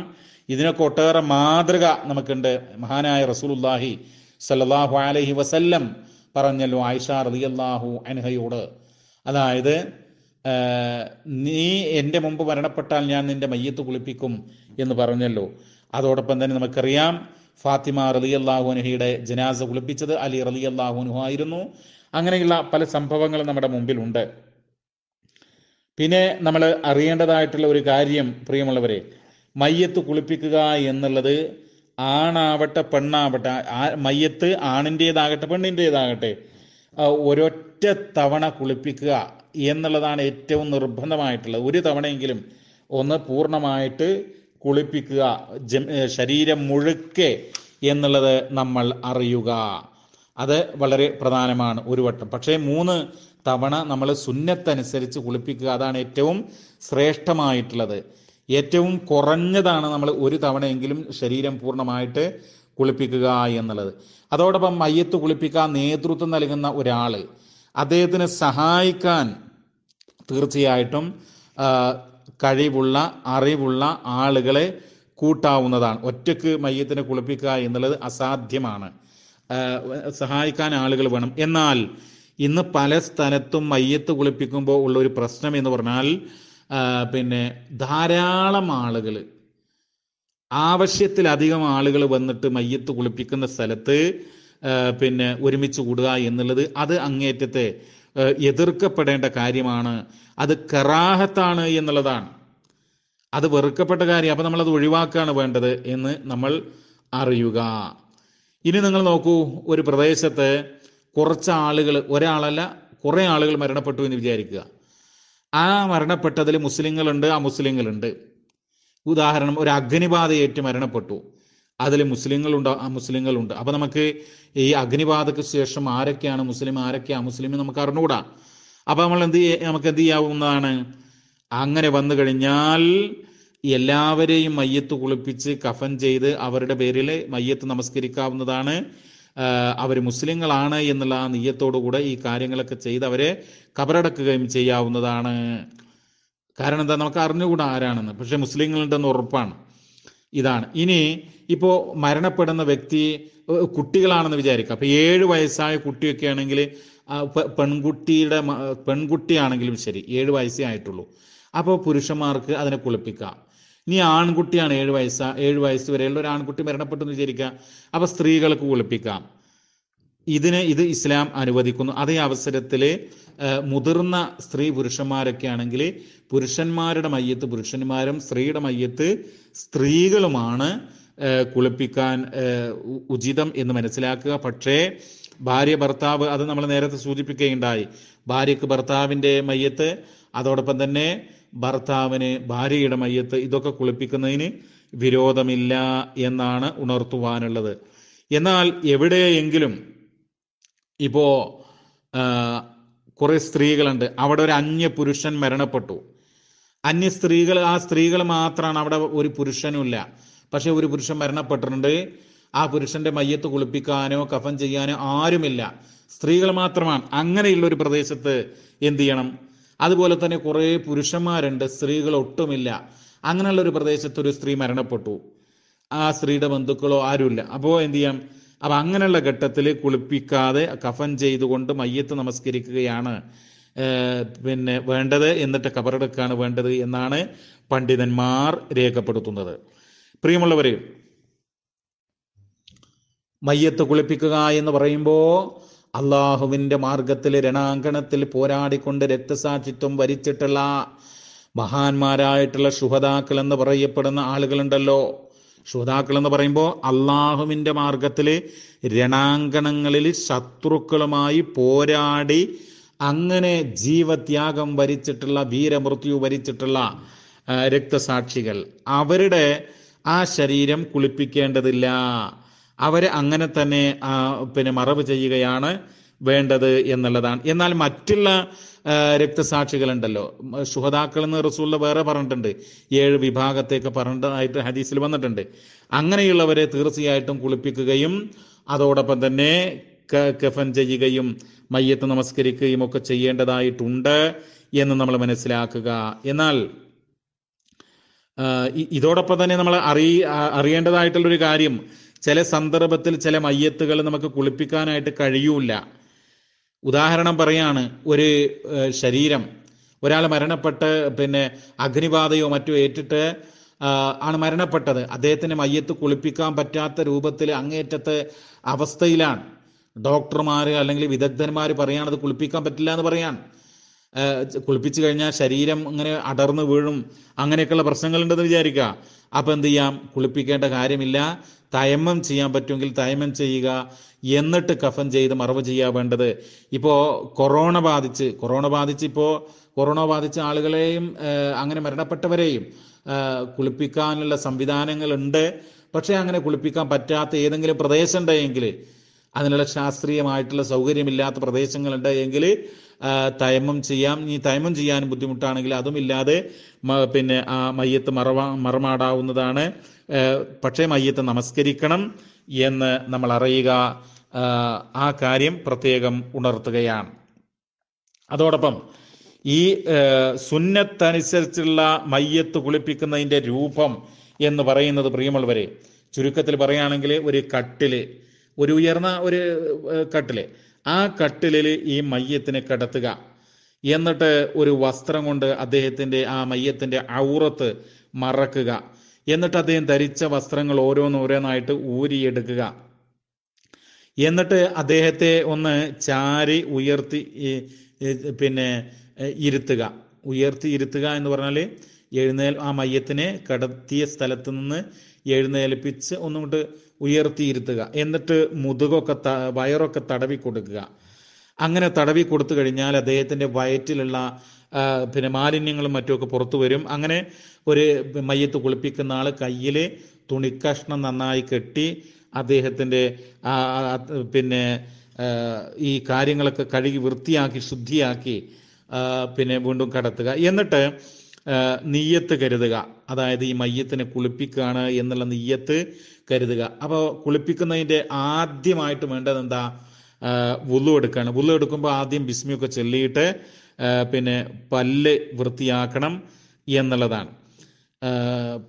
ഇതിനൊക്കെ ഒട്ടേറെ മാതൃക നമുക്കുണ്ട് മഹാനായ റസൂലുല്ലാഹി സല്ലാഹു അലഹി വസല്ലം പറഞ്ഞല്ലോ ആയിഷ റതിയല്ലാഹു അൻഹയോട് അതായത് നീ എൻ്റെ മുമ്പ് മരണപ്പെട്ടാൽ ഞാൻ നിൻ്റെ മയ്യത്ത് കുളിപ്പിക്കും എന്ന് പറഞ്ഞല്ലോ അതോടൊപ്പം തന്നെ നമുക്കറിയാം ഫാത്തിമ റലി അള്ളാഹുനഹിയുടെ ജനാസ കുളിപ്പിച്ചത് അലി റലി അള്ളാഹുനുഹു ആയിരുന്നു അങ്ങനെയുള്ള പല സംഭവങ്ങളും നമ്മുടെ മുമ്പിലുണ്ട് പിന്നെ നമ്മൾ അറിയേണ്ടതായിട്ടുള്ള ഒരു കാര്യം പ്രിയമുള്ളവരെ മയ്യത്ത് കുളിപ്പിക്കുക എന്നുള്ളത് ആണാവട്ടെ പെണ്ണാവട്ടെ മയ്യത്ത് ആണിൻ്റേതാകട്ടെ പെണ്ണിൻ്റേതാകട്ടെ ഒരൊറ്റ തവണ കുളിപ്പിക്കുക എന്നുള്ളതാണ് ഏറ്റവും നിർബന്ധമായിട്ടുള്ളത് ഒരു തവണയെങ്കിലും ഒന്ന് പൂർണ്ണമായിട്ട് കുളിപ്പിക്കുക ശരീരം മുഴുക്കെ എന്നുള്ളത് നമ്മൾ അറിയുക അത് വളരെ പ്രധാനമാണ് ഒരു വട്ടം പക്ഷേ മൂന്ന് തവണ നമ്മൾ സുന്നത്തനുസരിച്ച് കുളിപ്പിക്കുക അതാണ് ഏറ്റവും ശ്രേഷ്ഠമായിട്ടുള്ളത് ഏറ്റവും കുറഞ്ഞതാണ് നമ്മൾ ഒരു തവണയെങ്കിലും ശരീരം പൂർണ്ണമായിട്ട് കുളിപ്പിക്കുക എന്നുള്ളത് അതോടൊപ്പം മയ്യത്ത് കുളിപ്പിക്കാൻ നേതൃത്വം നൽകുന്ന ഒരാൾ അദ്ദേഹത്തിന് സഹായിക്കാൻ തീർച്ചയായിട്ടും കഴിവുള്ള അറിവുള്ള ആളുകളെ കൂട്ടാവുന്നതാണ് ഒറ്റക്ക് മയ്യത്തിനെ കുളിപ്പിക്കുക എന്നുള്ളത് അസാധ്യമാണ് സഹായിക്കാൻ ആളുകൾ വേണം എന്നാൽ ഇന്ന് പല സ്ഥലത്തും മയ്യത്ത് കുളിപ്പിക്കുമ്പോൾ ഉള്ള ഒരു പ്രശ്നം എന്ന് പറഞ്ഞാൽ പിന്നെ ധാരാളം ആളുകൾ ആവശ്യത്തിലധികം ആളുകൾ വന്നിട്ട് മയ്യത്ത് കുളിപ്പിക്കുന്ന സ്ഥലത്ത് പിന്നെ ഒരുമിച്ച് കൂടുക എന്നുള്ളത് അത് അങ്ങേറ്റത്തെ എതിർക്കപ്പെടേണ്ട കാര്യമാണ് അത് കറാഹത്താണ് എന്നുള്ളതാണ് അത് വെറുക്കപ്പെട്ട കാര്യം അപ്പം നമ്മളത് ഒഴിവാക്കുകയാണ് വേണ്ടത് എന്ന് നമ്മൾ അറിയുക ഇനി നിങ്ങൾ നോക്കൂ ഒരു പ്രദേശത്ത് കുറച്ച് ആളുകൾ ഒരാളല്ല കുറേ ആളുകൾ മരണപ്പെട്ടു എന്ന് വിചാരിക്കുക ആ മരണപ്പെട്ടതിൽ മുസ്ലിങ്ങളുണ്ട് ആ മുസ്ലിങ്ങളുണ്ട് ഉദാഹരണം ഒരു അഗ്നിബാധയേറ്റ് മരണപ്പെട്ടു അതിൽ മുസ്ലിങ്ങളുണ്ട് മുസ്ലിങ്ങളുണ്ട് അപ്പോൾ നമുക്ക് ഈ അഗ്നിബാധയ്ക്ക് ശേഷം ആരൊക്കെയാണ് മുസ്ലിം ആരൊക്കെയാണ് മുസ്ലിം നമുക്ക് അറിഞ്ഞുകൂടാ അപ്പോൾ നമ്മൾ എന്ത് നമുക്ക് എന്ത് ചെയ്യാവുന്നതാണ് അങ്ങനെ വന്നു കഴിഞ്ഞാൽ എല്ലാവരെയും മയ്യത്ത് കുളിപ്പിച്ച് കഫൻ ചെയ്ത് അവരുടെ പേരിൽ മയ്യത്ത് നമസ്കരിക്കാവുന്നതാണ് അവർ മുസ്ലിങ്ങളാണ് എന്നുള്ള ആ കൂടെ ഈ കാര്യങ്ങളൊക്കെ ചെയ്ത് അവരെ കബറടക്കുകയും ചെയ്യാവുന്നതാണ് കാരണം എന്താ നമുക്ക് അറിഞ്ഞുകൂടാ ആരാണെന്ന് പക്ഷെ മുസ്ലിങ്ങളുണ്ടെന്ന് ഉറപ്പാണ് ഇതാണ് ഇനി ഇപ്പോൾ മരണപ്പെടുന്ന വ്യക്തി കുട്ടികളാണെന്ന് വിചാരിക്കുക അപ്പോൾ ഏഴ് വയസ്സായ കുട്ടിയൊക്കെ ആണെങ്കിൽ പെൺകുട്ടിയുടെ പെൺകുട്ടിയാണെങ്കിലും ശരി ഏഴ് വയസ്സേ ആയിട്ടുള്ളൂ അപ്പോൾ പുരുഷന്മാർക്ക് അതിനെ കുളിപ്പിക്കാം ഇനി ആൺകുട്ടിയാണ് ഏഴ് വയസ്സ ഏഴ് വയസ്സ് വരെയുള്ള ഒരു ആൺകുട്ടി മരണപ്പെട്ടെന്ന് വിചാരിക്കുക അപ്പോൾ സ്ത്രീകൾക്ക് കുളിപ്പിക്കാം ഇതിന് ഇത് ഇസ്ലാം അനുവദിക്കുന്നു അതേ അവസരത്തിൽ മുതിർന്ന സ്ത്രീ പുരുഷന്മാരൊക്കെ ആണെങ്കിൽ പുരുഷന്മാരുടെ മയ്യത്ത് പുരുഷന്മാരും സ്ത്രീയുടെ മയ്യത്ത് സ്ത്രീകളുമാണ് കുളിപ്പിക്കാൻ ഉചിതം എന്ന് മനസ്സിലാക്കുക പക്ഷേ ഭാര്യ ഭർത്താവ് അത് നമ്മൾ നേരത്തെ സൂചിപ്പിക്കുകയുണ്ടായി ഭാര്യക്ക് ഭർത്താവിൻ്റെ മയ്യത്ത് അതോടൊപ്പം തന്നെ ഭർത്താവിന് ഭാര്യയുടെ മയ്യത്ത് ഇതൊക്കെ കുളിപ്പിക്കുന്നതിന് വിരോധമില്ല എന്നാണ് ഉണർത്തുവാനുള്ളത് എന്നാൽ എവിടെയെങ്കിലും ഇപ്പോൾ കുറേ സ്ത്രീകളുണ്ട് അവിടെ ഒരു അന്യ പുരുഷൻ മരണപ്പെട്ടു അന്യ സ്ത്രീകൾ ആ സ്ത്രീകൾ മാത്രമാണ് അവിടെ ഒരു പുരുഷനുമില്ല പക്ഷെ ഒരു പുരുഷൻ മരണപ്പെട്ടിട്ടുണ്ട് ആ പുരുഷന്റെ മയ്യത്ത് കുളിപ്പിക്കാനോ കഫൻ ചെയ്യാനോ ആരുമില്ല സ്ത്രീകൾ മാത്രമാണ് അങ്ങനെയുള്ള ഒരു പ്രദേശത്ത് എന്ത് ചെയ്യണം അതുപോലെ തന്നെ കുറേ പുരുഷന്മാരുണ്ട് സ്ത്രീകൾ ഒട്ടുമില്ല അങ്ങനെയുള്ള ഒരു പ്രദേശത്ത് ഒരു സ്ത്രീ മരണപ്പെട്ടു ആ സ്ത്രീയുടെ ബന്ധുക്കളോ ആരുമില്ല അപ്പോൾ എന്ത് ചെയ്യാം അപ്പൊ അങ്ങനെയുള്ള ഘട്ടത്തിൽ കുളിപ്പിക്കാതെ കഫൻ ചെയ്തുകൊണ്ട് മയ്യത്ത് നമസ്കരിക്കുകയാണ് പിന്നെ വേണ്ടത് എന്നിട്ട് കബറെടുക്കാണ് വേണ്ടത് എന്നാണ് പണ്ഡിതന്മാർ രേഖപ്പെടുത്തുന്നത് പ്രിയമുള്ളവരെ മയ്യത്ത് കുളിപ്പിക്കുക എന്ന് പറയുമ്പോൾ അള്ളാഹുവിൻ്റെ മാർഗത്തിൽ രണാങ്കണത്തിൽ പോരാടിക്കൊണ്ട് രക്തസാക്ഷിത്വം വരിച്ചിട്ടുള്ള മഹാന്മാരായിട്ടുള്ള ശുഭതാക്കൾ എന്ന് പറയപ്പെടുന്ന ആളുകളുണ്ടല്ലോ ശുഹതാക്കൾ എന്ന് പറയുമ്പോൾ അള്ളാഹുവിൻ്റെ മാർഗത്തിൽ രണാങ്കണങ്ങളിൽ ശത്രുക്കളുമായി പോരാടി അങ്ങനെ ജീവത്യാഗം വരിച്ചിട്ടുള്ള വീരമൃത്യു വരിച്ചിട്ടുള്ള രക്തസാക്ഷികൾ അവരുടെ ആ ശരീരം കുളിപ്പിക്കേണ്ടതില്ല അവരെ അങ്ങനെ തന്നെ പിന്നെ മറവ് ചെയ്യുകയാണ് വേണ്ടത് എന്നുള്ളതാണ് എന്നാൽ മറ്റുള്ള രക്തസാക്ഷികളുണ്ടല്ലോ സുഹതാക്കൾ എന്ന് റസൂല വേറെ പറഞ്ഞിട്ടുണ്ട് ഏഴ് വിഭാഗത്തേക്ക് പറഞ്ഞതായിട്ട് ഹദീസിൽ വന്നിട്ടുണ്ട് അങ്ങനെയുള്ളവരെ തീർച്ചയായിട്ടും കുളിപ്പിക്കുകയും അതോടൊപ്പം തന്നെ കഫൻ ചെയ്യുകയും മയ്യത്ത് നമസ്കരിക്കുകയും ഒക്കെ ചെയ്യേണ്ടതായിട്ടുണ്ട് എന്ന് നമ്മൾ മനസ്സിലാക്കുക എന്നാൽ ഇതോടൊപ്പം തന്നെ നമ്മൾ അറി അറിയേണ്ടതായിട്ടുള്ള ഒരു കാര്യം ചില സന്ദർഭത്തിൽ ചില മയ്യത്തുകൾ നമുക്ക് കുളിപ്പിക്കാനായിട്ട് കഴിയൂല ഉദാഹരണം പറയാണ് ഒരു ശരീരം ഒരാൾ മരണപ്പെട്ട് പിന്നെ അഗ്നിബാധയോ മറ്റോ ഏറ്റിട്ട് ആണ് മരണപ്പെട്ടത് അദ്ദേഹത്തിന് മയ്യത്ത് കുളിപ്പിക്കാൻ പറ്റാത്ത രൂപത്തിൽ അങ്ങേറ്റത്തെ അവസ്ഥയിലാണ് ഡോക്ടർമാർ അല്ലെങ്കിൽ വിദഗ്ധന്മാർ പറയാണത് കുളിപ്പിക്കാൻ പറ്റില്ല എന്ന് പറയാൻ കുളിപ്പിച്ചു കഴിഞ്ഞാൽ ശരീരം ഇങ്ങനെ അടർന്നു വീഴും അങ്ങനെയൊക്കെയുള്ള പ്രശ്നങ്ങളുണ്ടെന്ന് വിചാരിക്കുക അപ്പം എന്ത് ചെയ്യാം കുളിപ്പിക്കേണ്ട കാര്യമില്ല തയമ്മം ചെയ്യാൻ പറ്റുമെങ്കിൽ തയമ്മം ചെയ്യുക എന്നിട്ട് കഫൻ ചെയ്ത് മറവ് ചെയ്യുക വേണ്ടത് ഇപ്പോൾ കൊറോണ ബാധിച്ച് കൊറോണ ബാധിച്ച് ഇപ്പോൾ കൊറോണ ബാധിച്ച ആളുകളെയും അങ്ങനെ മരണപ്പെട്ടവരെയും കുളിപ്പിക്കാനുള്ള സംവിധാനങ്ങളുണ്ട് പക്ഷേ അങ്ങനെ കുളിപ്പിക്കാൻ പറ്റാത്ത ഏതെങ്കിലും പ്രദേശം ഉണ്ടെങ്കിൽ അതിനുള്ള ശാസ്ത്രീയമായിട്ടുള്ള സൗകര്യമില്ലാത്ത പ്രദേശങ്ങളുണ്ട് എങ്കിൽ തയമം ചെയ്യാം ഈ തയമം ചെയ്യാൻ ബുദ്ധിമുട്ടാണെങ്കിൽ അതും ഇല്ലാതെ പിന്നെ ആ മയ്യത്ത് മറവാ മറമാടാവുന്നതാണ് പക്ഷേ മയ്യത്ത് നമസ്കരിക്കണം എന്ന് നമ്മൾ അറിയുക ആ കാര്യം പ്രത്യേകം ഉണർത്തുകയാണ് അതോടൊപ്പം ഈ സുന്നത്തനുസരിച്ചുള്ള മയ്യത്ത് കുളിപ്പിക്കുന്നതിൻ്റെ രൂപം എന്ന് പറയുന്നത് പ്രിയമുള്ളവരെ ചുരുക്കത്തിൽ പറയുകയാണെങ്കിൽ ഒരു കട്ടില് ഒരു ഉയർന്ന ഒരു കട്ടില് ആ കട്ടിലിൽ ഈ മയ്യത്തിനെ കിടത്തുക എന്നിട്ട് ഒരു വസ്ത്രം കൊണ്ട് അദ്ദേഹത്തിൻ്റെ ആ മയ്യത്തിൻ്റെ ഔറത്ത് മറക്കുക എന്നിട്ട് അദ്ദേഹം ധരിച്ച വസ്ത്രങ്ങൾ ഓരോന്നോരോന്നായിട്ട് ഊരിയെടുക്കുക എന്നിട്ട് അദ്ദേഹത്തെ ഒന്ന് ചാരി ഉയർത്തി പിന്നെ ഇരുത്തുക ഉയർത്തി ഇരുത്തുക എന്ന് പറഞ്ഞാൽ എഴുന്നേൽ ആ മയ്യത്തിനെ കടത്തിയ സ്ഥലത്ത് നിന്ന് എഴുന്നേൽപ്പിച്ച് ഒന്നുകൊണ്ട് ഉയർത്തിയിരുത്തുക എന്നിട്ട് മുതുകൊക്കെ ത വയറൊക്കെ തടവി കൊടുക്കുക അങ്ങനെ തടവി കൊടുത്തു കഴിഞ്ഞാൽ അദ്ദേഹത്തിൻ്റെ വയറ്റിലുള്ള പിന്നെ മാലിന്യങ്ങളും മറ്റുമൊക്കെ പുറത്തു വരും അങ്ങനെ ഒരു മയ്യത്ത് കുളിപ്പിക്കുന്ന ആൾ കയ്യിൽ തുണിക്കഷ്ണം നന്നായി കെട്ടി അദ്ദേഹത്തിൻ്റെ പിന്നെ ഈ കാര്യങ്ങളൊക്കെ കഴുകി വൃത്തിയാക്കി ശുദ്ധിയാക്കി പിന്നെ വീണ്ടും കടത്തുക എന്നിട്ട് നീയത്ത് കരുതുക അതായത് ഈ മയ്യത്തിനെ കുളിപ്പിക്കുകയാണ് എന്നുള്ള നീയത്ത് കരുതുക അപ്പോൾ കുളിപ്പിക്കുന്നതിൻ്റെ ആദ്യമായിട്ട് വേണ്ടത് എന്താ വുള്ളു എടുക്കുകയാണ് വുള്ളു എടുക്കുമ്പോൾ ആദ്യം ബിസ്മിയൊക്കെ ചൊല്ലിയിട്ട് പിന്നെ പല്ല് വൃത്തിയാക്കണം എന്നുള്ളതാണ്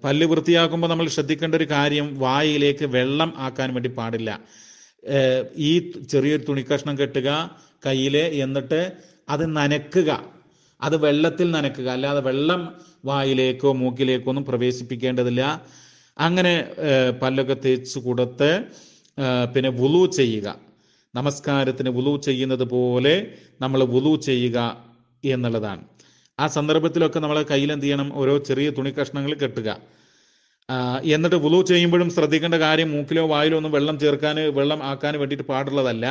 പല്ല് വൃത്തിയാക്കുമ്പോൾ നമ്മൾ ശ്രദ്ധിക്കേണ്ട ഒരു കാര്യം വായിലേക്ക് വെള്ളം ആക്കാൻ വേണ്ടി പാടില്ല ഈ ചെറിയൊരു തുണിക്കഷ്ണം കെട്ടുക കയ്യിൽ എന്നിട്ട് അത് നനക്കുക അത് വെള്ളത്തിൽ നനക്കുക അല്ലാതെ വെള്ളം വായിലേക്കോ മൂക്കിലേക്കോ ഒന്നും പ്രവേശിപ്പിക്കേണ്ടതില്ല അങ്ങനെ പല്ലൊക്കെ തേച്ച് കൊടുത്ത് പിന്നെ വുളു ചെയ്യുക നമസ്കാരത്തിന് വുളു ചെയ്യുന്നത് പോലെ നമ്മൾ വുളു ചെയ്യുക എന്നുള്ളതാണ് ആ സന്ദർഭത്തിലൊക്കെ നമ്മൾ കയ്യിൽ എന്ത് ചെയ്യണം ഓരോ ചെറിയ തുണി കഷ്ണങ്ങൾ കെട്ടുക എന്നിട്ട് വുളു ചെയ്യുമ്പോഴും ശ്രദ്ധിക്കേണ്ട കാര്യം മൂക്കിലോ വായിലോ ഒന്നും വെള്ളം ചേർക്കാൻ വെള്ളം ആക്കാൻ വേണ്ടിയിട്ട് പാടുള്ളതല്ല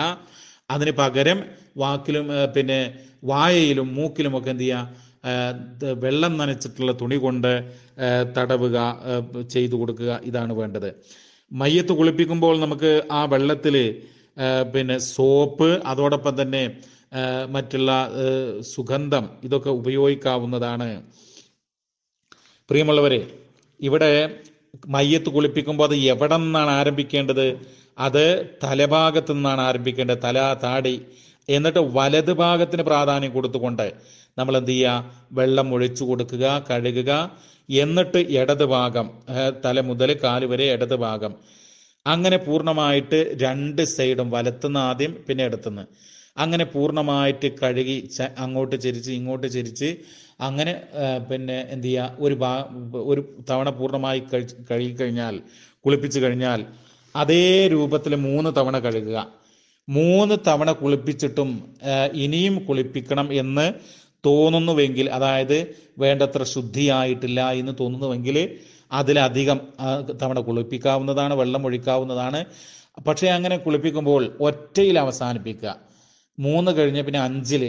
അതിന് പകരം വാക്കിലും പിന്നെ വായയിലും മൂക്കിലും ഒക്കെ എന്ത് ചെയ്യുക വെള്ളം നനച്ചിട്ടുള്ള തുണി കൊണ്ട് തടവുക ചെയ്തു കൊടുക്കുക ഇതാണ് വേണ്ടത് മയ്യത്ത് കുളിപ്പിക്കുമ്പോൾ നമുക്ക് ആ വെള്ളത്തിൽ പിന്നെ സോപ്പ് അതോടൊപ്പം തന്നെ മറ്റുള്ള സുഗന്ധം ഇതൊക്കെ ഉപയോഗിക്കാവുന്നതാണ് പ്രിയമുള്ളവരെ ഇവിടെ മയ്യത്ത് കുളിപ്പിക്കുമ്പോൾ അത് എവിടെ നിന്നാണ് ആരംഭിക്കേണ്ടത് അത് തലഭാഗത്തു നിന്നാണ് ആരംഭിക്കേണ്ടത് തല താടി എന്നിട്ട് വലത് ഭാഗത്തിന് പ്രാധാന്യം കൊടുത്തുകൊണ്ട് നമ്മൾ എന്ത് ചെയ്യുക വെള്ളം ഒഴിച്ചു കൊടുക്കുക കഴുകുക എന്നിട്ട് ഇടത് ഭാഗം തല മുതൽ കാല് വരെ ഇടത് ഭാഗം അങ്ങനെ പൂർണ്ണമായിട്ട് രണ്ട് സൈഡും വലത്തുനിന്ന് ആദ്യം പിന്നെ ഇടത്തുനിന്ന് അങ്ങനെ പൂർണ്ണമായിട്ട് കഴുകി അങ്ങോട്ട് ചരിച്ച് ഇങ്ങോട്ട് ചരിച്ച് അങ്ങനെ പിന്നെ എന്ത് ചെയ്യുക ഒരു ഭാ ഒരു തവണ പൂർണ്ണമായി കഴുകി കഴിഞ്ഞാൽ കുളിപ്പിച്ച് കഴിഞ്ഞാൽ അതേ രൂപത്തിൽ മൂന്ന് തവണ കഴുകുക മൂന്ന് തവണ കുളിപ്പിച്ചിട്ടും ഇനിയും കുളിപ്പിക്കണം എന്ന് തോന്നുന്നുവെങ്കിൽ അതായത് വേണ്ടത്ര ശുദ്ധിയായിട്ടില്ല എന്ന് തോന്നുന്നുവെങ്കിൽ അതിലധികം തവണ കുളിപ്പിക്കാവുന്നതാണ് വെള്ളം ഒഴിക്കാവുന്നതാണ് പക്ഷേ അങ്ങനെ കുളിപ്പിക്കുമ്പോൾ ഒറ്റയിൽ അവസാനിപ്പിക്കുക മൂന്ന് കഴിഞ്ഞ പിന്നെ അഞ്ചിൽ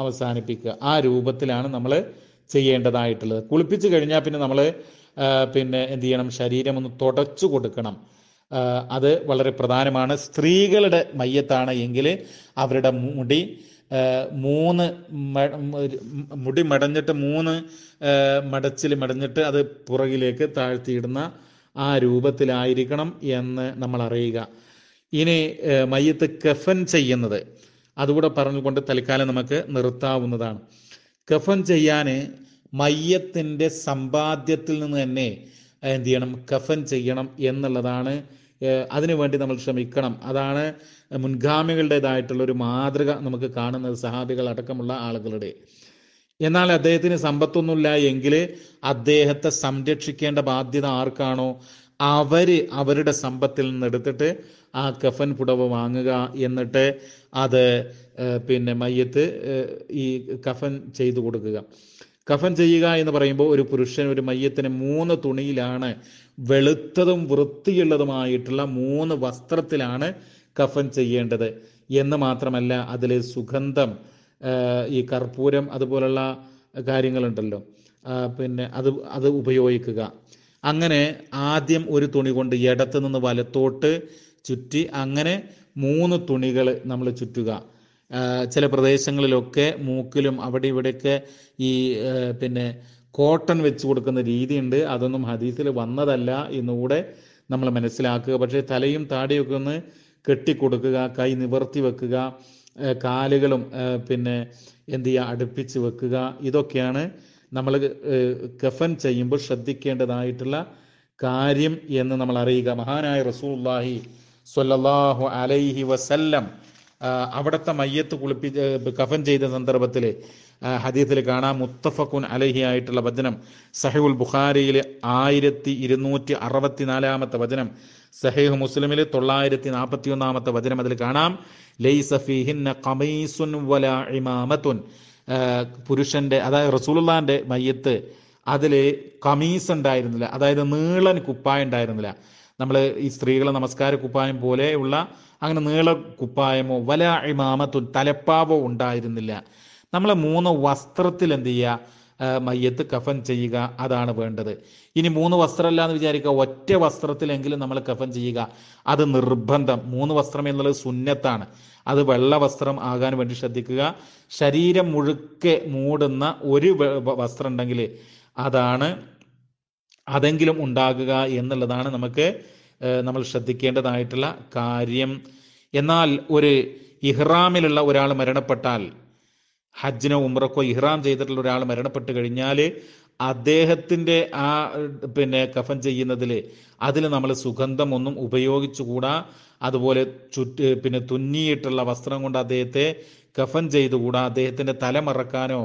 അവസാനിപ്പിക്കുക ആ രൂപത്തിലാണ് നമ്മൾ ചെയ്യേണ്ടതായിട്ടുള്ളത് കുളിപ്പിച്ച് കഴിഞ്ഞാൽ പിന്നെ നമ്മൾ പിന്നെ എന്ത് ചെയ്യണം ശരീരം ഒന്ന് തുടച്ചു കൊടുക്കണം അത് വളരെ പ്രധാനമാണ് സ്ത്രീകളുടെ മയ്യത്താണ് എങ്കിൽ അവരുടെ മുടി മൂന്ന് മുടി മടഞ്ഞിട്ട് മൂന്ന് മടച്ചിൽ മടഞ്ഞിട്ട് അത് പുറകിലേക്ക് താഴ്ത്തിയിടുന്ന ആ രൂപത്തിലായിരിക്കണം എന്ന് നമ്മൾ അറിയുക ഇനി മയ്യത്ത് കഫൻ ചെയ്യുന്നത് അതുകൂടെ പറഞ്ഞുകൊണ്ട് തൽക്കാലം നമുക്ക് നിർത്താവുന്നതാണ് കഫൻ ചെയ്യാൻ മയ്യത്തിൻ്റെ സമ്പാദ്യത്തിൽ നിന്ന് തന്നെ എന്ത് ചെയ്യണം കഫൻ ചെയ്യണം എന്നുള്ളതാണ് അതിനുവേണ്ടി നമ്മൾ ശ്രമിക്കണം അതാണ് മുൻഗാമികളുടേതായിട്ടുള്ള ഒരു മാതൃക നമുക്ക് കാണുന്നത് സഹാബികൾ അടക്കമുള്ള ആളുകളുടെ എന്നാൽ അദ്ദേഹത്തിന് സമ്പത്തൊന്നുമില്ല എങ്കിൽ അദ്ദേഹത്തെ സംരക്ഷിക്കേണ്ട ബാധ്യത ആർക്കാണോ അവര് അവരുടെ സമ്പത്തിൽ നിന്ന് എടുത്തിട്ട് ആ കഫൻ പുടവ് വാങ്ങുക എന്നിട്ട് അത് പിന്നെ മയ്യത്ത് ഈ കഫൻ ചെയ്തു കൊടുക്കുക കഫൻ ചെയ്യുക എന്ന് പറയുമ്പോൾ ഒരു പുരുഷൻ ഒരു മയ്യത്തിന് മൂന്ന് തുണിയിലാണ് വെളുത്തതും വൃത്തിയുള്ളതുമായിട്ടുള്ള മൂന്ന് വസ്ത്രത്തിലാണ് കഫൻ ചെയ്യേണ്ടത് എന്ന് മാത്രമല്ല അതിൽ സുഗന്ധം ഈ കർപ്പൂരം അതുപോലുള്ള കാര്യങ്ങളുണ്ടല്ലോ പിന്നെ അത് അത് ഉപയോഗിക്കുക അങ്ങനെ ആദ്യം ഒരു തുണി കൊണ്ട് ഇടത്തു നിന്ന് വലത്തോട്ട് ചുറ്റി അങ്ങനെ മൂന്ന് തുണികൾ നമ്മൾ ചുറ്റുക ചില പ്രദേശങ്ങളിലൊക്കെ മൂക്കിലും അവിടെ ഇവിടെയൊക്കെ ഈ പിന്നെ കോട്ടൺ വെച്ച് കൊടുക്കുന്ന രീതിയുണ്ട് അതൊന്നും ഹദീസിൽ വന്നതല്ല എന്നുകൂടെ നമ്മൾ മനസ്സിലാക്കുക പക്ഷേ തലയും താടിയൊക്കെ ഒന്ന് കെട്ടിക്കൊടുക്കുക കൈ നിവർത്തി വെക്കുക കാലുകളും പിന്നെ എന്ത് ചെയ്യുക അടുപ്പിച്ച് വെക്കുക ഇതൊക്കെയാണ് നമ്മൾ കഫൻ ചെയ്യുമ്പോൾ ശ്രദ്ധിക്കേണ്ടതായിട്ടുള്ള കാര്യം എന്ന് നമ്മൾ അറിയുക മഹാനായ റസൂല്ലാഹി സൊല്ലാഹു അലൈഹി വസല്ലം അവിടുത്തെ മയ്യത്ത് കുളിപ്പിച്ച് കഫൻ ചെയ്ത സന്ദർഭത്തിൽ ഹദീത്തിൽ കാണാം മുത്തഫഖുൻ അലഹി ആയിട്ടുള്ള വചനം സഹീഹുൽ ബുഖാരിയിലെ ആയിരത്തി ഇരുന്നൂറ്റി അറുപത്തി നാലാമത്തെ വചനം സഹീഹ് മുസ്ലിമിൽ തൊള്ളായിരത്തി നാൽപ്പത്തി ഒന്നാമത്തെ വചനം അതിൽ കാണാം ലൈസഫിഹിന്ന കമീസുൻ വല ഇമാമത്തുൻ പുരുഷന്റെ അതായത് റസൂലുള്ളാന്റെ മയ്യത്ത് അതിൽ കമീസ് ഉണ്ടായിരുന്നില്ല അതായത് നീളൻ കുപ്പായം ഉണ്ടായിരുന്നില്ല നമ്മൾ ഈ സ്ത്രീകളെ നമസ്കാര കുപ്പായം പോലെയുള്ള അങ്ങനെ നീള കുപ്പായമോ വല ഇമാമത്തു തലപ്പാവോ ഉണ്ടായിരുന്നില്ല നമ്മൾ മൂന്ന് വസ്ത്രത്തിൽ എന്ത് ചെയ്യുക മയ്യത്ത് കഫൻ ചെയ്യുക അതാണ് വേണ്ടത് ഇനി മൂന്ന് വസ്ത്രമല്ല എന്ന് വിചാരിക്കുക ഒറ്റ വസ്ത്രത്തിലെങ്കിലും നമ്മൾ കഫൻ ചെയ്യുക അത് നിർബന്ധം മൂന്ന് വസ്ത്രം എന്നുള്ളത് സുന്നത്താണ് അത് വെള്ള വസ്ത്രം ആകാൻ വേണ്ടി ശ്രദ്ധിക്കുക ശരീരം മുഴുക്കെ മൂടുന്ന ഒരു വസ്ത്രം ഉണ്ടെങ്കിൽ അതാണ് അതെങ്കിലും ഉണ്ടാകുക എന്നുള്ളതാണ് നമുക്ക് നമ്മൾ ശ്രദ്ധിക്കേണ്ടതായിട്ടുള്ള കാര്യം എന്നാൽ ഒരു ഇഹ്റാമിലുള്ള ഒരാൾ മരണപ്പെട്ടാൽ ഹജ്ജിനോ ഉമ്രക്കോ ഇഹ്റാം ചെയ്തിട്ടുള്ള ഒരാൾ മരണപ്പെട്ട് കഴിഞ്ഞാൽ അദ്ദേഹത്തിൻ്റെ ആ പിന്നെ കഫൻ ചെയ്യുന്നതിൽ അതിൽ നമ്മൾ സുഗന്ധം ഒന്നും ഉപയോഗിച്ചുകൂടാ അതുപോലെ ചുറ്റ് പിന്നെ തുന്നിയിട്ടുള്ള വസ്ത്രം കൊണ്ട് അദ്ദേഹത്തെ കഫൻ ചെയ്തുകൂടാ അദ്ദേഹത്തിൻ്റെ തല മറക്കാനോ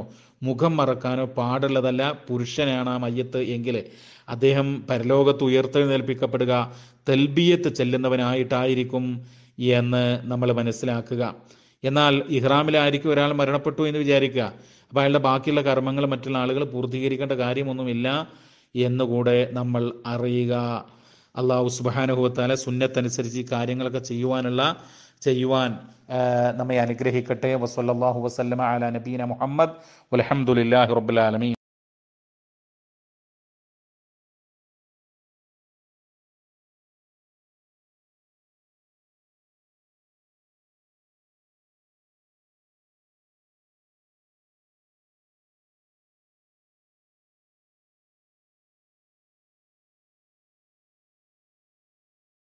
മുഖം മറക്കാനോ പാടുള്ളതല്ല പുരുഷനാണ് ആ മയ്യത്ത് എങ്കിൽ അദ്ദേഹം പരലോകത്ത് ഉയർത്തെഴുന്നേൽപ്പിക്കപ്പെടുക തെൽബിയത്ത് ചെല്ലുന്നവനായിട്ടായിരിക്കും എന്ന് നമ്മൾ മനസ്സിലാക്കുക എന്നാൽ ഇഹ്റാമിലായിരിക്കും ഒരാൾ മരണപ്പെട്ടു എന്ന് വിചാരിക്കുക അപ്പോൾ അയാളുടെ ബാക്കിയുള്ള കർമ്മങ്ങൾ മറ്റുള്ള ആളുകൾ പൂർത്തീകരിക്കേണ്ട കാര്യമൊന്നുമില്ല എന്നുകൂടെ നമ്മൾ അറിയുക അള്ളാഹു സുബാനുഭവത്താല സുന്നത്തനുസരിച്ച് ഈ കാര്യങ്ങളൊക്കെ ചെയ്യുവാനുള്ള ചെയ്യുവാൻ നമ്മെ അനുഗ്രഹിക്കട്ടെ വസല്ലാഹു വസ്ലമ അല നബീന മുഹമ്മദ് അലഹമുല്ലാഹി റബുലാലമീൻ